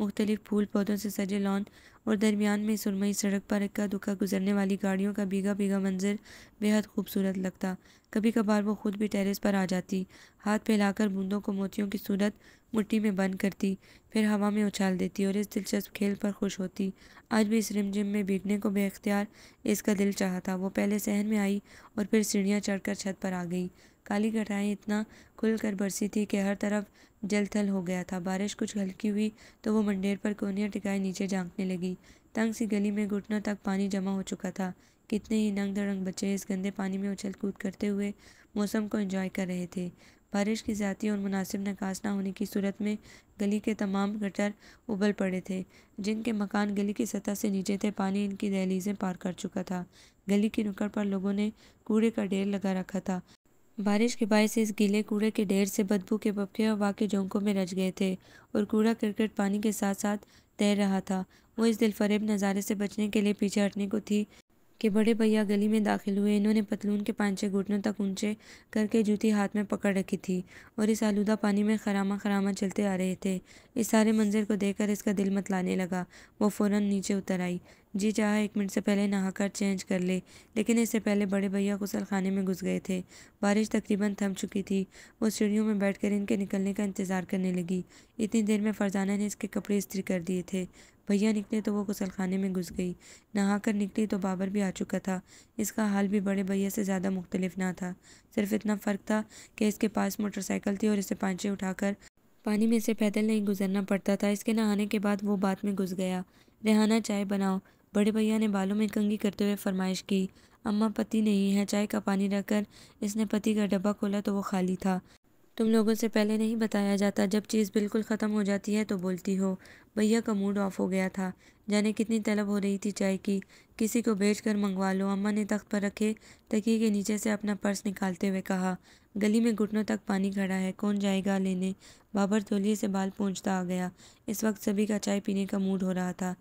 मुख्तलिफ फूल पौधों से सजे लॉन और दरमियान में सुरमई सड़क पर इक्का दुक्का गुजरने वाली गाड़ियों का भीगा भीगा मंजर बेहद खूबसूरत लगता कभी कभार वो खुद भी टेरेस पर आ जाती हाथ फैलाकर बूंदों को मोतियों की सूरत मुट्ठी में बंद करती फिर हवा में उछाल देती और इस दिलचस्प खेल पर खुश होती आज भी इस रिमझिम में भीगने को बेख्तियार इसका दिल चाहता वो पहले सहन में आई और फिर सीढ़ियाँ चढ़कर छत पर आ गई काली घटाएँ इतना खुल कर बरसी थी कि हर तरफ जल थल हो गया था बारिश कुछ हल्की हुई तो वो मंडेर पर कोनिया टिकाए नीचे झांकने लगी तंग सी गली में घुटनों तक पानी जमा हो चुका था कितने ही नंग धड़ंग बच्चे इस गंदे पानी में उछल कूद करते हुए मौसम को एंजॉय कर रहे थे बारिश की ज्यादा और मुनासिब नकाश ना होने की सूरत में गली के तमाम गटर उबल पड़े थे जिनके मकान गली की सतह से नीचे थे पानी इनकी दहलीजें पार कर चुका था गली की नुकड़ पर लोगों ने कूड़े का ढेर लगा रखा था बारिश के बायस इस गीले कूड़े के ढेर से बदबू के पपके और वाके झोंकों में रच गए थे और कूड़ा करकट पानी के साथ साथ तैर रहा था वो इस दिलफरेब नज़ारे से बचने के लिए पीछे हटने को थी कि बड़े भैया गली में दाखिल हुए इन्होंने पतलून के पांचे घुटनों तक ऊंचे करके जूती हाथ में पकड़ रखी थी और इस आलूदा पानी में खरामा खरामा चलते आ रहे थे इस सारे मंजर को देखकर इसका दिल मतलाने लगा वो फ़ौरन नीचे उतर आई जी चाह एक मिनट से पहले नहाकर चेंज कर ले लेकिन इससे पहले बड़े भैया गुसल खाने में घुस गए थे बारिश तकरीबन थम चुकी थी वो सीढ़ियों में बैठकर इनके निकलने का इंतज़ार करने लगी इतनी देर में फरजाना ने इसके कपड़े इस्त्री कर दिए थे भैया निकले तो वो गुसल खाने में घुस गई नहा कर निकली तो बाबर भी आ चुका था इसका हाल भी बड़े भैया से ज़्यादा मुख्तलिफ ना था सिर्फ इतना फ़र्क था कि इसके पास मोटरसाइकिल थी और इसे पांचे उठाकर पानी में से पैदल नहीं गुजरना पड़ता था इसके नहाने के बाद वो बात में घुस गया रेहाना चाय बनाओ बड़े भैया ने बालों में कंगी करते हुए फरमाइश की अम्मा पति नहीं है चाय का पानी रखकर इसने पति का डब्बा खोला तो वो खाली था तुम लोगों से पहले नहीं बताया जाता जब चीज़ बिल्कुल ख़त्म हो जाती है तो बोलती हो भैया का मूड ऑफ हो गया था जाने कितनी तलब हो रही थी चाय की किसी को बेच कर मंगवा लो अम्मा ने तख्त पर रखे तकिए के नीचे से अपना पर्स निकालते हुए कहा गली में घुटनों तक पानी खड़ा है कौन जाएगा लेने बाबर तोलिए से बाल पहुँचता आ गया इस वक्त सभी का चाय पीने का मूड हो रहा था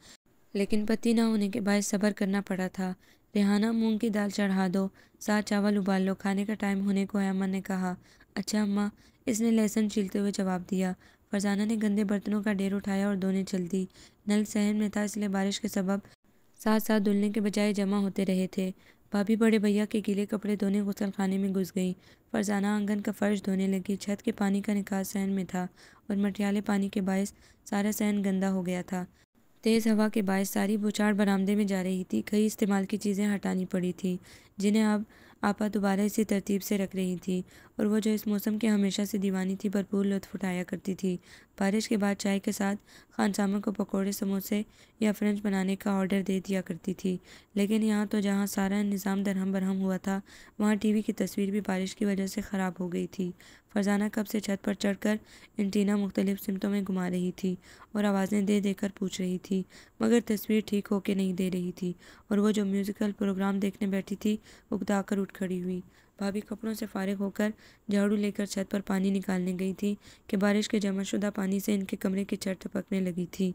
लेकिन पति ना होने के बाद सब्र करना पड़ा था रेहाना मूंग की दाल चढ़ा दो साथ चावल उबाल लो खाने का टाइम होने को है अम्मा ने कहा अच्छा अम्मा इसने लहसुन छीलते हुए जवाब दिया फरजाना ने गंदे बर्तनों का ढेर उठाया और धोने चल दी नल सहन में था इसलिए बारिश के सबब साथ साथ धुलने के बजाय जमा होते रहे थे भाभी बड़े भैया के गीले कपड़े धोने गुसल खाने में घुस गई फरजाना आंगन का फर्श धोने लगी छत के पानी का निकास सहन में था और मटियाले पानी के बायस सारा सहन गंदा हो गया था तेज़ हवा के बायस सारी बौछार बरामदे में जा रही थी कई इस्तेमाल की चीज़ें हटानी पड़ी थी जिन्हें अब आपा दोबारा इसी तरतीब से रख रही थी और वह जो इस मौसम के हमेशा से दीवानी थी भरपूर लुत्फ उठाया करती थी बारिश के बाद चाय के साथ खानसामा को पकौड़े समोसे या फ्रेंच बनाने का ऑर्डर दे दिया करती थी लेकिन यहाँ तो जहाँ सारा निज़ाम दरहम बरहम हुआ था वहाँ टीवी की तस्वीर भी बारिश की वजह से ख़राब हो गई थी फ़रजाना कब से छत पर चढ़कर एंटीना मुख्तलिफ सिमतों में घुमा रही थी और आवाज़ें दे देकर पूछ रही थी मगर तस्वीर ठीक होके नहीं दे रही थी और वो जो म्यूज़िकल प्रोग्राम देखने बैठी थी उगता कर उठ खड़ी हुई भाभी कपड़ों से फारिग होकर झाड़ू लेकर छत पर पानी निकालने गई थी कि बारिश के जमाशुदा पानी से इनके कमरे की छत टपकने लगी थी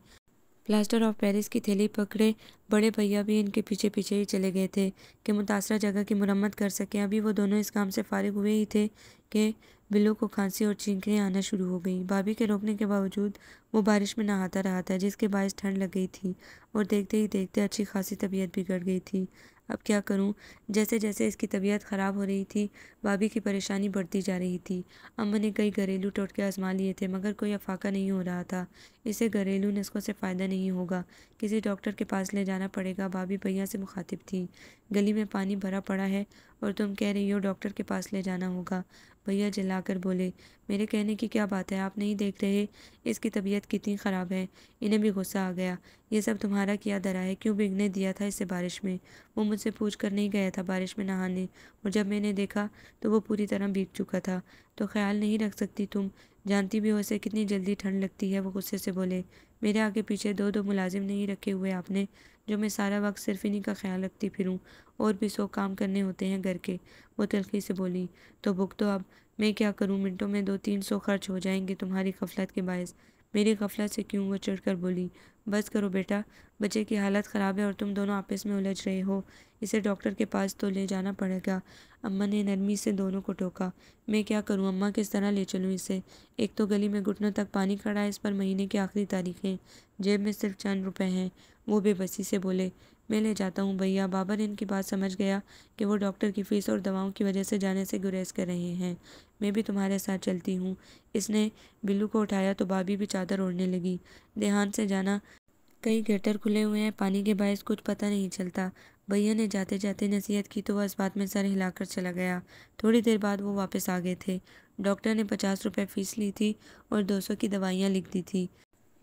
प्लास्टर ऑफ पेरिस की थैली पकड़े बड़े भैया भी इनके पीछे पीछे ही चले गए थे कि मुतासर जगह की मरम्मत कर सकें अभी वो दोनों इस काम से फारिग हुए ही थे कि बिल्लू को खांसी और छींकने आना शुरू हो गई भाभी के रोकने के बावजूद वो बारिश में नहाता रहा था जिसके बायस ठंड लग गई थी और देखते ही देखते अच्छी खासी तबीयत बिगड़ गई थी अब क्या करूं जैसे जैसे इसकी तबीयत ख़राब हो रही थी भाभी की परेशानी बढ़ती जा रही थी अम्मा ने कई घरेलू टोटके आजमा लिए थे मगर कोई अफाका नहीं हो रहा था इसे घरेलू नुस्खों से फ़ायदा नहीं होगा किसी डॉक्टर के पास ले जाना पड़ेगा भाभी भैया से मुखातिब थी गली में पानी भरा पड़ा है और तुम कह रही हो डॉक्टर के पास ले जाना होगा भैया जलाकर बोले मेरे कहने की क्या बात है आप नहीं देख रहे इसकी तबीयत कितनी ख़राब है इन्हें भी गुस्सा आ गया ये सब तुम्हारा किया दरा है क्यों बिगने दिया था इसे बारिश में वो मुझसे पूछ कर नहीं गया था बारिश में नहाने और जब मैंने देखा तो वो पूरी तरह भीग चुका था तो ख्याल नहीं रख सकती तुम जानती भी हो इसे कितनी जल्दी ठंड लगती है वो गुस्से से बोले मेरे आगे पीछे दो दो मुलाजिम नहीं रखे हुए आपने जो मैं सारा वक्त सिर्फ इन्हीं का ख्याल रखती फिरूँ और भी सौ काम करने होते हैं घर के वो तलखी से बोली तो बुक तो अब मैं क्या करूँ मिनटों में दो तीन सौ खर्च हो जाएंगे तुम्हारी गफलत के बायस मेरी गफलत से क्यों वो कर बोली बस करो बेटा बच्चे की हालत ख़राब है और तुम दोनों आपस में उलझ रहे हो इसे डॉक्टर के पास तो ले जाना पड़ेगा अम्मा ने नरमी से दोनों को टोका मैं क्या करूं अम्मा किस तरह ले चलूं इसे एक तो गली में घुटनों तक पानी खड़ा है इस पर महीने की आखिरी तारीख है जेब में सिर्फ चंद रुपए हैं वो बेबसी से बोले मैं ले जाता हूँ भैया बाबर इनकी बात समझ गया कि वो डॉक्टर की फ़ीस और दवाओं की वजह से जाने से गुरेज कर रहे हैं मैं भी तुम्हारे साथ चलती हूँ इसने बिल्लू को उठाया तो बाबी भी चादर ओढ़ने लगी देहान से जाना कई गटर खुले हुए हैं पानी के बायस कुछ पता नहीं चलता भैया ने जाते जाते नसीहत की तो वह इस बात में सर हिलाकर चला गया थोड़ी देर बाद वो वापस आ गए थे डॉक्टर ने पचास रुपये फ़ीस ली थी और दो सौ की दवाइयाँ लिख दी थी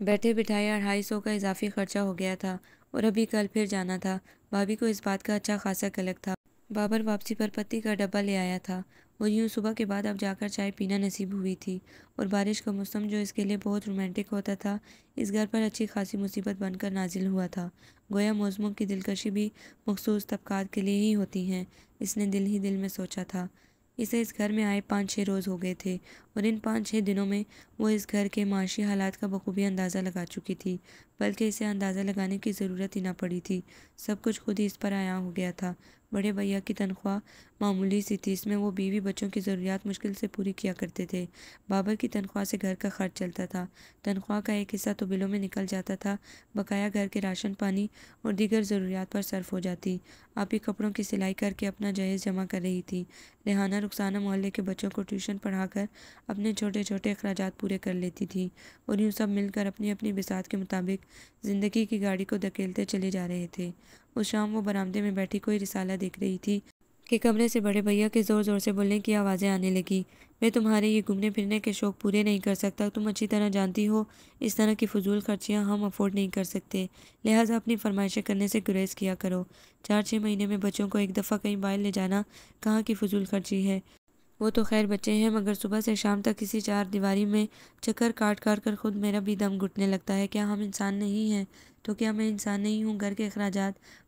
बैठे बिठाए अढ़ाई सौ का इजाफी खर्चा हो गया था और अभी कल फिर जाना था भाभी को इस बात का अच्छा खासा कलक था बाबर वापसी पर पत्ती का डब्बा ले आया था और यूँ सुबह के बाद अब जाकर चाय पीना नसीब हुई थी और बारिश का मौसम जो इसके लिए बहुत रोमांटिक होता था इस घर पर अच्छी खासी मुसीबत बनकर नाजिल हुआ था गोया मौसमों की दिलकशी भी मखसूस तबकात के लिए ही होती हैं इसने दिल ही दिल में सोचा था इसे इस घर में आए पाँच छः रोज़ हो गए थे और इन पाँच छः दिनों में वो इस घर के माशी हालात का बखूबी अंदाज़ा लगा चुकी थी बल्कि इसे अंदाज़ा लगाने की ज़रूरत ही ना पड़ी थी सब कुछ खुद ही इस पर आया हो गया था बड़े भैया की तनख्वाह मामूली सी थी इसमें वो बीवी बच्चों की ज़रूरियात मुश्किल से पूरी किया करते थे बाबर की तनख्वाह से घर का खर्च चलता था तनख्वाह का एक हिस्सा तो बिलों में निकल जाता था बकाया घर के राशन पानी और दीगर ज़रूरियात पर सर्फ हो जाती आप ही कपड़ों की सिलाई करके अपना जहेज़ जमा कर रही थी रेहाना रुखसाना मोहल्ले के बच्चों को ट्यूशन पढ़ाकर अपने छोटे छोटे अखराज पूरे कर लेती थी और यूँ सब मिलकर अपनी अपनी बिसात के मुताबिक ज़िंदगी की गाड़ी को धकेलते चले जा रहे थे उस शाम वो बरामदे में बैठी कोई रिसाला देख रही थी कि कमरे से बड़े भैया के ज़ोर ज़ोर से बोलने की आवाज़ें आने लगी मैं तुम्हारे ये घूमने फिरने के शौक़ पूरे नहीं कर सकता तुम अच्छी तरह जानती हो इस तरह की फजूल खर्चियाँ हम अफोर्ड नहीं कर सकते लिहाजा अपनी फरमाइशें करने से गुरेज किया करो चार छः महीने में बच्चों को एक दफ़ा कहीं बाहर ले जाना कहाँ की फजूल खर्ची है वो तो खैर बच्चे हैं मगर सुबह से शाम तक किसी चार दीवारी में चक्कर काट काट कर खुद मेरा भी दम घुटने लगता है क्या हम इंसान नहीं हैं तो क्या मैं इंसान नहीं हूँ घर के अखराज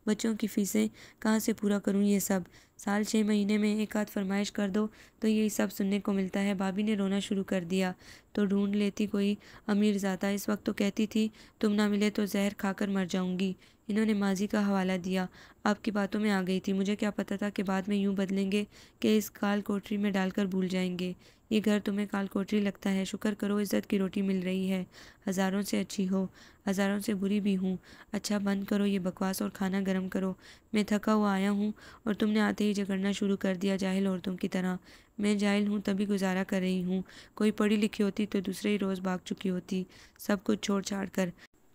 बच्चों की फ़ीसें कहाँ से पूरा करूँ ये सब साल छः महीने में एक आध फरमाइश कर दो तो यही सब सुनने को मिलता है भाभी ने रोना शुरू कर दिया तो ढूंढ लेती कोई अमीर ज़्यादा इस वक्त तो कहती थी तुम ना मिले तो जहर खाकर मर जाऊंगी इन्होंने माजी का हवाला दिया आपकी बातों में आ गई थी मुझे क्या पता था कि बाद में यूँ बदलेंगे कि इस काल कोठरी में डालकर भूल जाएंगे ये घर तुम्हें काल कोठरी लगता है शुक्र करो इज्जत की रोटी मिल रही है हज़ारों से अच्छी हो हज़ारों से बुरी भी हूँ अच्छा बंद करो ये बकवास और खाना गर्म करो मैं थका हुआ आया हूँ और तुमने आते ही झगड़ना शुरू कर दिया जाहिल औरतों की तरह मैं जाहिल हूँ तभी गुजारा कर रही हूँ कोई पढ़ी लिखी होती तो दूसरे ही रोज़ भाग चुकी होती सब कुछ छोड़ छाड़ कर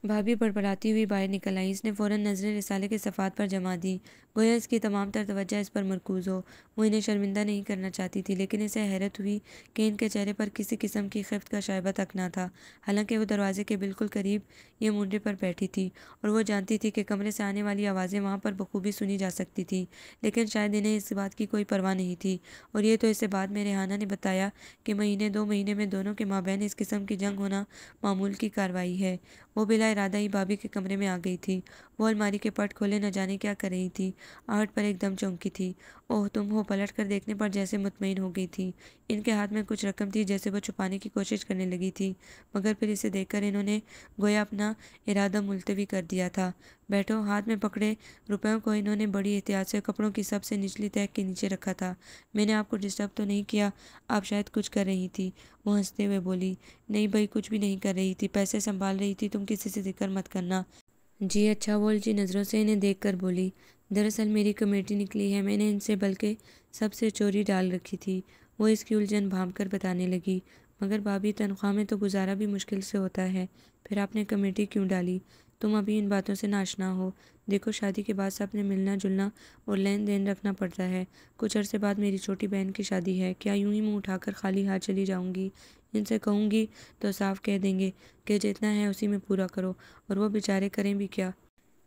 भाभी बड़बड़ाती हुई बाहर निकल आई इसने फ़ौरन नजरें रिसाले के सफ़ात पर जमा दी गोया इसकी तमाम तर तो इस पर मरकूज़ हो वो इन्हें शर्मिंदा नहीं करना चाहती थी लेकिन इसे हैरत हुई कि इनके चेहरे पर किसी किस्म की खफ्त का शायबा तक ना था हालांकि वो दरवाजे के बिल्कुल करीब ये मुंडे पर बैठी थी और वो जानती थी कि कमरे से आने वाली आवाज़ें वहाँ पर बखूबी सुनी जा सकती थी लेकिन शायद इन्हें इस बात की कोई परवाह नहीं थी और ये तो इसे बाद में रेहाना ने बताया कि महीने दो महीने में दोनों के माबेन इस किस्म की जंग होना मामूल की कार्रवाई है वो बिला इरादा ही भाभी के कमरे में आ गई थी वो अलमारी के पट खोले न जाने क्या कर रही थी आहट पर एकदम चौंकी थी ओह तुम हो पलट कर देखने पर जैसे मुतमिन हो गई थी इनके हाथ में कुछ रकम थी जैसे वो छुपाने की कोशिश करने लगी थी मगर फिर इसे देखकर इन्होंने गोया अपना इरादा मुलतवी कर दिया था बैठो हाथ में पकड़े रुपयों को इन्होंने बड़ी एहतियात से कपड़ों की सबसे निचली तह के नीचे रखा था मैंने आपको डिस्टर्ब तो नहीं किया आप शायद कुछ कर रही थी वो हंसते हुए बोली नहीं भाई कुछ भी नहीं कर रही थी पैसे संभाल रही थी तुम किसी से जिक्र मत करना जी अच्छा बोल जी नज़रों से इन्हें देखकर बोली दरअसल मेरी कमेटी निकली है मैंने इनसे बल्कि सबसे चोरी डाल रखी थी वो इसकी उलझन भाप कर बताने लगी मगर भाभी तनख्वाह में तो गुजारा भी मुश्किल से होता है फिर आपने कमेटी क्यों डाली तुम अभी इन बातों से नाचना हो देखो शादी के बाद सबने मिलना जुलना और लेन देन रखना पड़ता है कुछ अरसे बाद मेरी छोटी बहन की शादी है क्या यूं ही मुंह उठाकर खाली हाथ चली जाऊंगी इनसे कहूंगी तो साफ कह देंगे कि जितना है उसी में पूरा करो और वो बेचारे करें भी क्या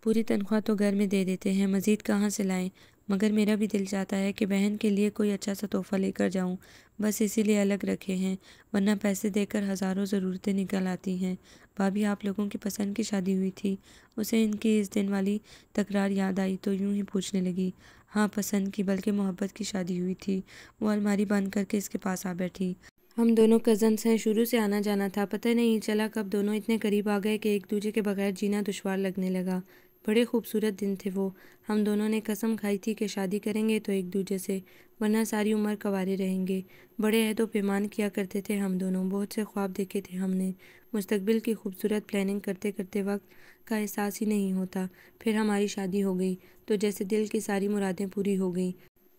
पूरी तनख्वाह तो घर में दे देते हैं मज़ीद कहाँ से लाएं मगर मेरा भी दिल चाहता है कि बहन के लिए कोई अच्छा सा तोहफ़ा लेकर जाऊँ बस इसीलिए अलग रखे हैं वरना पैसे देकर हज़ारों ज़रूरतें निकल आती हैं भाभी आप लोगों की पसंद की शादी हुई थी उसे इनकी इस दिन वाली तकरार याद आई तो यूं ही पूछने लगी हाँ पसंद की बल्कि मोहब्बत की शादी हुई थी वो अलमारी बंद करके इसके पास आ बैठी हम दोनों कज़न्स हैं शुरू से आना जाना था पता नहीं चला कब दोनों इतने करीब आ गए कि एक दूजे के बगैर जीना दुशवार लगने लगा बड़े खूबसूरत दिन थे वो हम दोनों ने कसम खाई थी कि शादी करेंगे तो एक दूजे से वरना सारी उम्र कवारे रहेंगे बड़े हैं तो पैमान किया करते थे हम दोनों बहुत से ख्वाब देखे थे हमने मुस्तबिल की खूबसूरत प्लानिंग करते करते वक्त का एहसास ही नहीं होता फिर हमारी शादी हो गई तो जैसे दिल की सारी मुरादें पूरी हो गई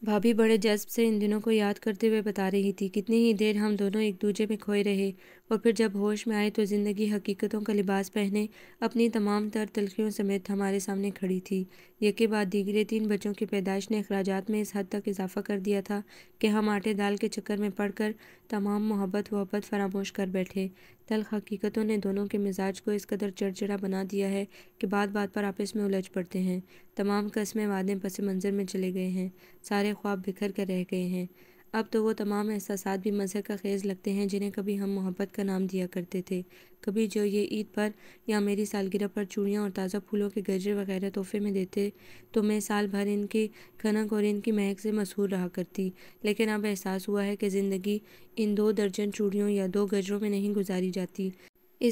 भाभी बड़े जज्ब से इन दिनों को याद करते हुए बता रही थी कितनी ही देर हम दोनों एक दूजे में खोए रहे और फिर जब होश में आए तो ज़िंदगी हकीकतों का लिबास पहने अपनी तमाम तर तलखियों समेत हमारे सामने खड़ी थी ये के बाद दीगरे तीन बच्चों की पैदाइश ने अखराज में इस हद तक इजाफा कर दिया था कि हम आटे दाल के चक्कर में पड़कर तमाम मोहब्बत वहबत फरामोश कर बैठे तलख हकीकतों ने दोनों के मिजाज को इस कदर चिड़चिड़ा बना दिया है कि बात बात पर आपस में उलझ पड़ते हैं तमाम कस्में वादे पस मंज़र में चले गए हैं सारे ख्वाब बिखर कर रह गए हैं अब तो वो तमाम एहसास भी मज़हब का खेज़ लगते हैं जिन्हें कभी हम मोहब्बत का नाम दिया करते थे कभी जो ये ईद पर या मेरी सालगिरह पर चूड़ियाँ और ताज़ा फूलों के गजरे वगैरह तोहफे में देते तो मैं साल भर इनके खनक और इनकी महक से मशहूर रहा करती लेकिन अब एहसास हुआ है कि ज़िंदगी इन दो दर्जन चूड़ियों या दो गजरों में नहीं गुजारी जाती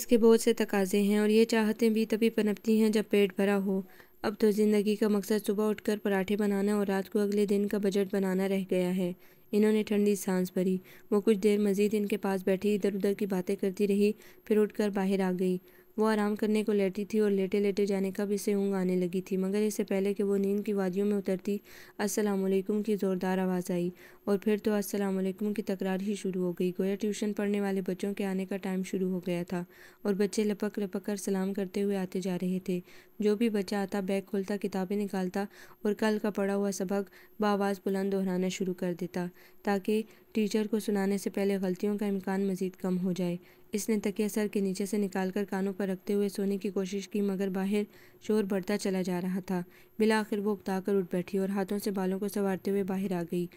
इसके बहुत से तकाजे हैं और ये चाहतें भी तभी पनपती हैं जब पेट भरा हो अब तो ज़िंदगी का मकसद सुबह उठकर पराठे बनाना और रात को अगले दिन का बजट बनाना रह गया है इन्होंने ठंडी सांस भरी वो कुछ देर मज़ीद इनके पास बैठी इधर उधर की बातें करती रही फिर उठकर बाहर आ गई वो आराम करने को लेटी थी और लेटे लेटे जाने का भी इसे ऊँग आने लगी थी मगर इससे पहले कि वो नींद की वादियों में उतरती असलकुम की ज़ोरदार आवाज़ आई और फिर तो असलकुम की तकरार ही शुरू हो गई गोया ट्यूशन पढ़ने वाले बच्चों के आने का टाइम शुरू हो गया था और बच्चे लपक लपक कर सलाम करते हुए आते जा रहे थे जो भी बच्चा आता बैग खोलता किताबें निकालता और कल का पढ़ा हुआ सबक आवाज़ बुलंद दोहराना शुरू कर देता ताकि टीचर को सुनाने से पहले गलतियों का इम्कान मज़ीद कम हो जाए इसने तकिया सर के नीचे से निकालकर कानों पर रखते हुए सोने की कोशिश की मगर बाहर शोर बढ़ता चला जा रहा था बिला आखिर वो कर उठ बैठी और हाथों से बालों को संवारते हुए बाहर आ गई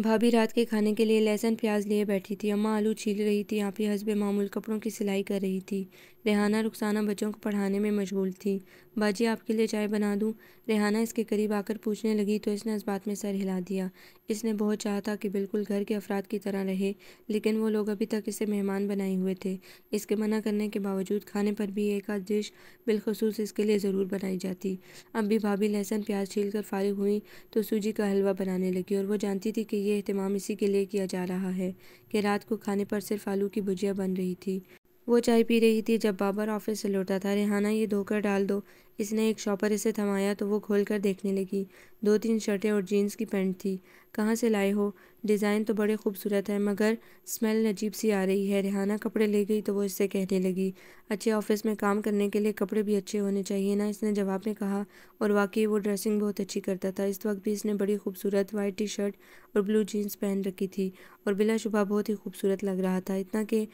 भाभी रात के खाने के लिए लहसुन प्याज लिए बैठी थी अम्मा आलू छील रही थी आप ही हसबे मामूल कपड़ों की सिलाई कर रही थी रेहाना रुखसाना बच्चों को पढ़ाने में मशगूल थी बाजी आपके लिए चाय बना दूँ रेहाना इसके करीब आकर पूछने लगी तो इसने इस बात में सर हिला दिया इसने बहुत चाहा था कि बिल्कुल घर के अफराद की तरह रहे लेकिन वो लोग अभी तक इसे मेहमान बनाए हुए थे इसके मना करने के बावजूद खाने पर भी एक आध डिश बिलखसूस इसके लिए ज़रूर बनाई जाती अब भी भाभी लहसुन प्याज छील कर फारिग हुई तो सूजी का हलवा बनाने लगी और वो जानती थी कि यह अहतमाम इसी के लिए किया जा रहा है कि रात को खाने पर सिर्फ आलू की भुजिया बन रही थी वो चाय पी रही थी जब बाबर ऑफिस से लौटा था रेहाना ये धोकर डाल दो इसने एक शॉपर इसे थमाया तो वो खोल कर देखने लगी दो तीन शर्टें और जीन्स की पैंट थी कहाँ से लाए हो डिज़ाइन तो बड़े खूबसूरत है मगर स्मेल अजीब सी आ रही है रेहाना कपड़े ले गई तो वो इससे कहने लगी अच्छे ऑफिस में काम करने के लिए कपड़े भी अच्छे होने चाहिए ना इसने जवाब में कहा और वाकई वो ड्रेसिंग बहुत अच्छी करता था इस वक्त भी इसने बड़ी खूबसूरत वाइट टी शर्ट और ब्लू जीन्स पहन रखी थी और बिलाशुबा बहुत ही खूबसूरत लग रहा था इतना कि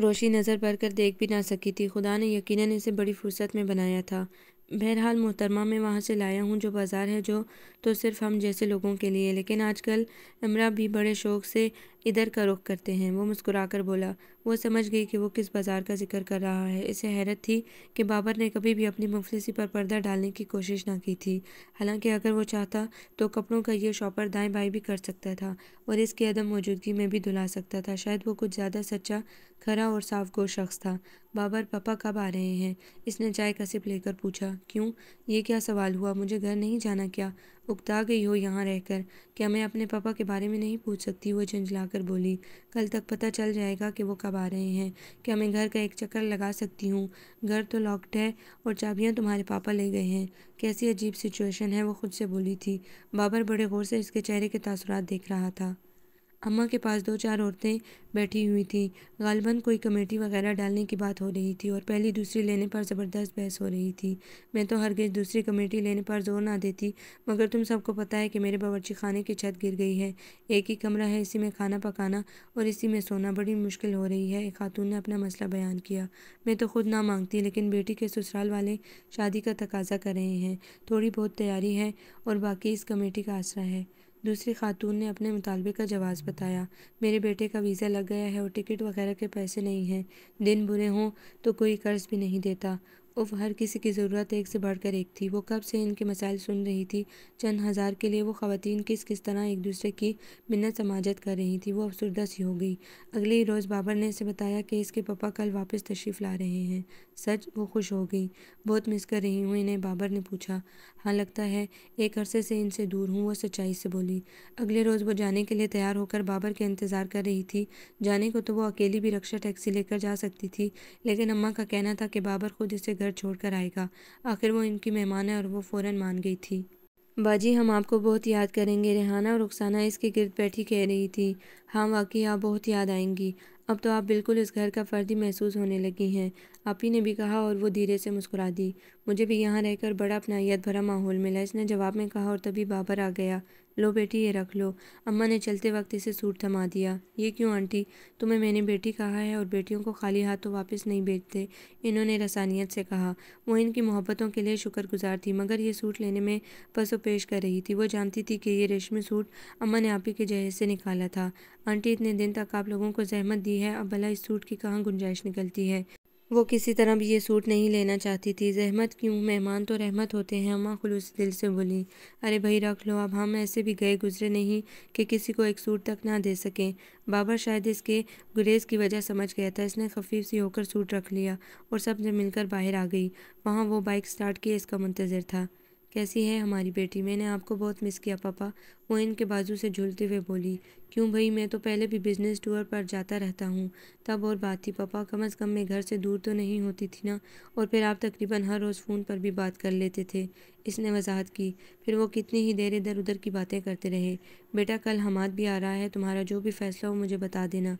रोशी नज़र भर कर देख भी ना सकी थी खुदा ने यकीनन इसे बड़ी फुर्सत में बनाया था बहरहाल मोहतरमा मैं वहाँ से लाया हूँ जो बाज़ार है जो तो सिर्फ हम जैसे लोगों के लिए लेकिन आजकल इमरा भी बड़े शौक से इधर का रुख करते हैं वो मुस्कुराकर बोला वो समझ गई कि वो किस बाज़ार का जिक्र कर रहा है इसे हैरत थी कि बाबर ने कभी भी अपनी मुफलिसी पर पर्दा डालने की कोशिश ना की थी हालांकि अगर वो चाहता तो कपड़ों का ये शॉपर दाएँ बाएँ भी कर सकता था और इसकी अदम मौजूदगी में भी धुला सकता था शायद वो कुछ ज़्यादा सच्चा खरा और गो शख्स था बाबर पापा कब आ रहे हैं इसने चाय का सिप लेकर पूछा क्यों ये क्या सवाल हुआ मुझे घर नहीं जाना क्या उकता गई हो यहाँ रहकर क्या मैं अपने पापा के बारे में नहीं पूछ सकती वह झंझलाकर बोली कल तक पता चल जाएगा कि वो कब आ रहे हैं क्या मैं घर का एक चक्कर लगा सकती हूँ घर तो लॉक्ड है और चाबियाँ तुम्हारे पापा ले गए हैं कैसी अजीब सिचुएशन है वो खुद से बोली थी बाबर बड़े गौर से इसके चेहरे के तासरात देख रहा था अम्मा के पास दो चार औरतें बैठी हुई थीं गालबन कोई कमेटी वगैरह डालने की बात हो रही थी और पहली दूसरी लेने पर ज़बरदस्त बहस हो रही थी मैं तो हर गेज दूसरी कमेटी लेने पर जोर ना देती मगर तुम सबको पता है कि मेरे बावरची खाने की छत गिर गई है एक ही कमरा है इसी में खाना पकाना और इसी में सोना बड़ी मुश्किल हो रही है एक खातून ने अपना मसला बयान किया मैं तो खुद ना मांगती लेकिन बेटी के ससुराल वाले शादी का तकाजा कर रहे हैं थोड़ी बहुत तैयारी है और बाकी इस कमेटी का आसरा है दूसरी खातून ने अपने मुतालबे का जवाब बताया मेरे बेटे का वीज़ा लग गया है और टिकट वगैरह के पैसे नहीं हैं दिन बुरे हों तो कोई कर्ज़ भी नहीं देता उफ़ हर किसी की ज़रूरत एक से बढ़कर एक थी वो कब से इनके मसाइल सुन रही थी चंद हज़ार के लिए वो खातन किस किस तरह एक दूसरे की मिन्नत समाजत कर रही थी वो अफसरदा सी हो गई अगले ही रोज़ बाबर ने इसे बताया कि इसके पापा कल वापस तशरीफ़ ला रहे हैं सच वो खुश हो गई बहुत मिस कर रही हूँ इन्हें बाबर ने पूछा हाँ लगता है एक अरसे से इनसे दूर हूँ वो सच्चाई से बोली अगले रोज़ वो जाने के लिए तैयार होकर बाबर का इंतज़ार कर रही थी जाने को तो वो अकेली भी रक्षा टैक्सी लेकर जा सकती थी लेकिन अम्मा का कहना था कि बाबर खुद इसे घर छोड़कर आएगा आखिर वो इनकी मेहमान है और वो फ़ौरन मान गई थी बाजी हम आपको बहुत याद करेंगे रेहाना और रुखसाना इसके गिरद बैठी कह रही थी हाँ वाकई आप बहुत याद आएंगी अब तो आप बिल्कुल इस घर का फ़र्द ही महसूस होने लगी हैं आप ही ने भी कहा और वो धीरे से मुस्कुरा दी मुझे भी यहाँ रहकर बड़ा अपनाइत भरा माहौल मिला इसने जवाब में कहा और तभी बाबर आ गया लो बेटी ये रख लो अम्मा ने चलते वक्त इसे सूट थमा दिया ये क्यों आंटी तुम्हें मैंने बेटी कहा है और बेटियों को खाली हाथ तो वापस नहीं भेजते इन्होंने रसानियत से कहा वो इनकी मोहब्बतों के लिए शुक्रगुजार थी मगर ये सूट लेने में पसो पेश कर रही थी वो जानती थी कि ये रेशमी सूट अम्मा ने आप ही के जहेज से निकाला था आंटी इतने दिन तक आप लोगों को जहमत दी है अब भला इस सूट की कहाँ गुंजाइश निकलती है वो किसी तरह भी ये सूट नहीं लेना चाहती थी जहमत क्यों मेहमान तो रहमत होते हैं अम्मा खुलूस दिल से बोली अरे भाई रख लो अब हम ऐसे भी गए गुजरे नहीं कि किसी को एक सूट तक ना दे सकें बाबर शायद इसके गुरेज की वजह समझ गया था इसने खफीफ सी होकर सूट रख लिया और सब ने मिलकर बाहर आ गई वहाँ वो बाइक स्टार्ट किए इसका मंतज़र था कैसी है हमारी बेटी मैंने आपको बहुत मिस किया पापा वो इनके बाजू से झूलते हुए बोली क्यों भाई मैं तो पहले भी बिजनेस टूर पर जाता रहता हूँ तब और बात थी पापा कम अज़ कम मैं घर से दूर तो नहीं होती थी ना और फिर आप तकरीबन हर रोज़ फ़ोन पर भी बात कर लेते थे इसने वजाहत की फिर वो कितनी ही देर इधर उधर की बातें करते रहे बेटा कल हमाद भी आ रहा है तुम्हारा जो भी फ़ैसला हो मुझे बता देना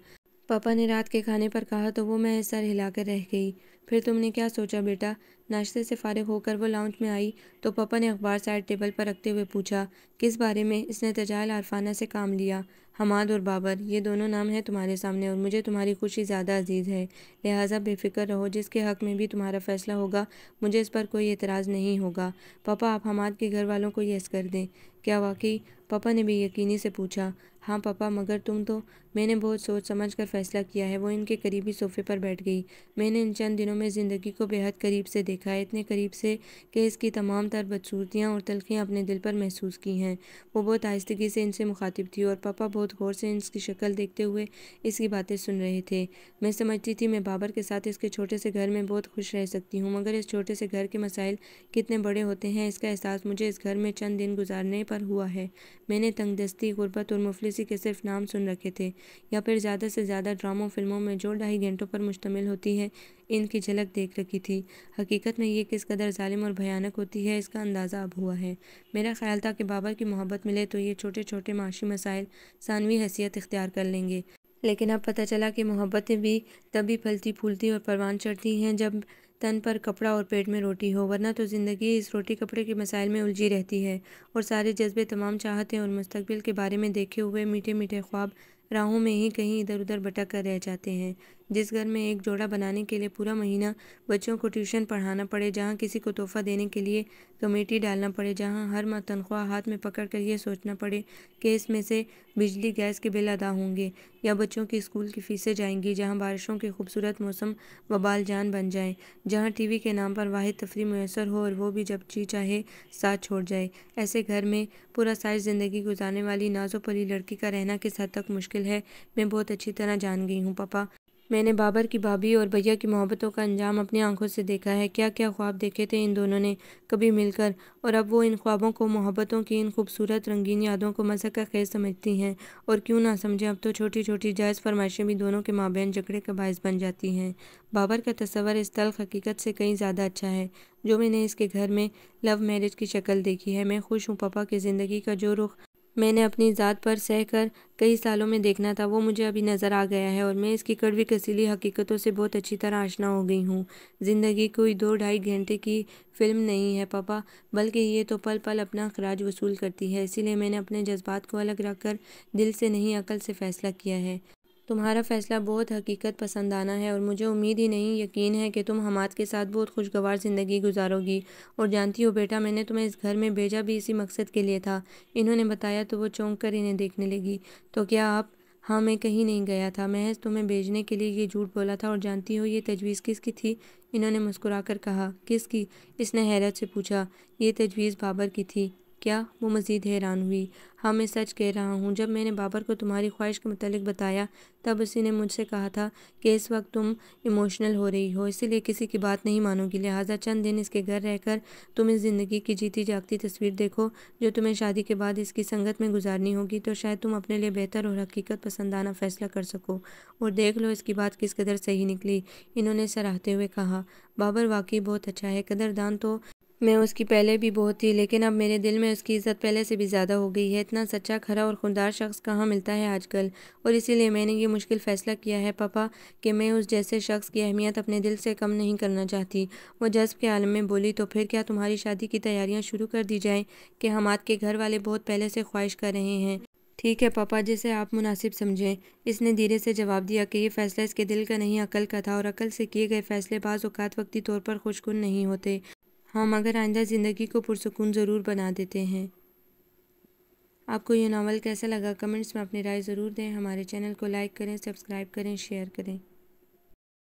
पापा ने रात के खाने पर कहा तो वो मैं सर हिलाकर रह गई फिर तुमने क्या सोचा बेटा नाश्ते से फारिग होकर वो लाउंज में आई तो पापा ने अखबार साइड टेबल पर रखते हुए पूछा किस बारे में इसने तजायल आरफाना से काम लिया हमाद और बाबर ये दोनों नाम हैं तुम्हारे सामने और मुझे तुम्हारी खुशी ज़्यादा अजीज़ है लिहाजा बेफिक्र रहो जिसके हक़ में भी तुम्हारा फ़ैसला होगा मुझे इस पर कोई एतराज़ नहीं होगा पापा आप हमाद के घर वालों को यस कर दें क्या वाकई पापा ने भी यकीनी से पूछा हाँ पापा मगर तुम तो मैंने बहुत सोच समझ कर फैसला किया है वो इनके करीबी सोफे पर बैठ गई मैंने इन चंद दिनों में ज़िंदगी को बेहद करीब से देखा है इतने करीब से कि इसकी तमाम तर बदसूरतियाँ और तलखियाँ अपने दिल पर महसूस की हैं वो बहुत आहिस्तगी से इनसे मुखातिब थी और पापा बहुत गौर से इसकी शक्ल देखते हुए इसकी बातें सुन रहे थे मैं समझती थी मैं बाबर के साथ इसके छोटे से घर में बहुत खुश रह सकती हूँ मगर इस छोटे से घर के मसाइल कितने बड़े होते हैं इसका एहसास मुझे इस घर में चंद दिन गुजारने पर हुआ है मैंने तंगदस्ती गुरबत और मुफलिस किसी के सिर्फ नाम सुन रखे थे या फिर ज़्यादा से ज़्यादा ड्रामों फिल्मों में जो ढाई घंटों पर मुश्तमिल होती है इनकी झलक देख रखी थी हकीकत में ये किस कदर ालिम और भयानक होती है इसका अंदाज़ा अब हुआ है मेरा ख्याल था कि बाबर की मोहब्बत मिले तो ये छोटे छोटे माशी मसाइल सानवी हैसियत इख्तियार कर लेंगे लेकिन अब पता चला कि मोहब्बतें भी तभी फलती फूलती और परवान चढ़ती हैं जब तन पर कपड़ा और पेट में रोटी हो वरना तो ज़िंदगी इस रोटी कपड़े के मसाइल में उलझी रहती है और सारे जज्बे तमाम हैं और मुस्तबिल के बारे में देखे हुए मीठे मीठे ख्वाब राहों में ही कहीं इधर उधर भटक कर रह जाते हैं जिस घर में एक जोड़ा बनाने के लिए पूरा महीना बच्चों को ट्यूशन पढ़ाना पड़े जहाँ किसी को तोहफ़ा देने के लिए कमेटी डालना पड़े जहाँ हर माह तनख्वाह हाथ में पकड़ कर ये सोचना पड़े कि इसमें से बिजली गैस के बिल अदा होंगे या बच्चों की स्कूल की फ़ीसें जाएंगी जहाँ बारिशों के खूबसूरत मौसम वबाल जान बन जाएँ जहाँ वी के नाम पर वाद तफरी मैसर हो और वो भी जब जी चाहे साथ छोड़ जाए ऐसे घर में पूरा साइज ज़िंदगी गुजारने वाली नाजो पली लड़की का रहना किस हद तक मुश्किल है मैं बहुत अच्छी तरह जान गई हूँ पापा मैंने बाबर की भाभी और भैया की मोहब्बतों का अंजाम अपनी आंखों से देखा है क्या क्या ख्वाब देखे थे इन दोनों ने कभी मिलकर और अब वो इन ख्वाबों को मोहब्बतों की इन खूबसूरत रंगीन यादों को मजह का खेज समझती हैं और क्यों ना समझें अब तो छोटी छोटी जायज़ फरमाइशें भी दोनों के माबेन झगड़े का बायस बन जाती हैं बाबर का तस्वर इस तल हकीकत से कहीं ज़्यादा अच्छा है जो मैंने इसके घर में लव मैरिज की शक्ल देखी है मैं खुश हूँ पापा की ज़िंदगी का जो रुख मैंने अपनी ज़ात पर सह कर कई सालों में देखना था वो मुझे अभी नज़र आ गया है और मैं इसकी कड़वी कसीली हकीकतों से बहुत अच्छी तरह आशना हो गई हूँ ज़िंदगी कोई दो ढाई घंटे की फ़िल्म नहीं है पापा बल्कि ये तो पल पल अपना खराज वसूल करती है इसीलिए मैंने अपने जज्बात को अलग रख कर दिल से नहीं अकल से फ़ैसला किया है तुम्हारा फ़ैसला बहुत हकीकत पसंद आना है और मुझे उम्मीद ही नहीं यकीन है कि तुम हमाद के साथ बहुत खुशगवार ज़िंदगी गुजारोगी और जानती हो बेटा मैंने तुम्हें इस घर में भेजा भी इसी मकसद के लिए था इन्होंने बताया तो वो चौंक कर इन्हें देखने लगी तो क्या आप हाँ मैं कहीं नहीं गया था महज तुम्हें भेजने के लिए ये झूठ बोला था और जानती हो ये तजवीज़ किसकी थी इन्होंने मुस्कुराकर कहा किसकी इसने हैरत से पूछा ये तजवीज़ बाबर की थी क्या वो मज़ीद हैरान हुई हाँ मैं सच कह रहा हूँ जब मैंने बाबर को तुम्हारी ख्वाहिश के मतलब बताया तब उसी ने मुझसे कहा था कि इस वक्त तुम इमोशनल हो रही हो इसीलिए किसी की बात नहीं मानोगी लिहाजा चंद दिन इसके घर रहकर तुम इस ज़िंदगी की जीती जागती तस्वीर देखो जो तुम्हें शादी के बाद इसकी संगत में गुजारनी होगी तो शायद तुम अपने लिए बेहतर और हकीकत पसंदाना फ़ैसला कर सको और देख लो इसकी बात किस कदर सही निकली इन्होंने सराहते हुए कहा बाबर वाकई बहुत अच्छा है कदरदान तो मैं उसकी पहले भी बहुत थी लेकिन अब मेरे दिल में उसकी इज़्ज़त पहले से भी ज़्यादा हो गई है इतना सच्चा खरा और खुददार शख्स कहाँ मिलता है आजकल और इसीलिए मैंने ये मुश्किल फ़ैसला किया है पापा कि मैं उस जैसे शख्स की अहमियत अपने दिल से कम नहीं करना चाहती वो जज्ब के आलम में बोली तो फिर क्या तुम्हारी शादी की तैयारियाँ शुरू कर दी जाएँ कि हम आपके घर वाले बहुत पहले से ख्वाहिश कर रहे हैं ठीक है पापा जिसे आप मुनासिब समझें इसने धीरे से जवाब दिया कि ये फ़ैसला इसके दिल का नहीं अकल का था और अकल से किए गए फ़ैसले बाज़ अवत वक्ती तौर पर खुशगुन नहीं होते हाँ मगर आइंदा ज़िंदगी को पुरसकून ज़रूर बना देते हैं आपको यह नावल कैसा लगा कमेंट्स में अपनी राय ज़रूर दें हमारे चैनल को लाइक करें सब्सक्राइब करें शेयर करें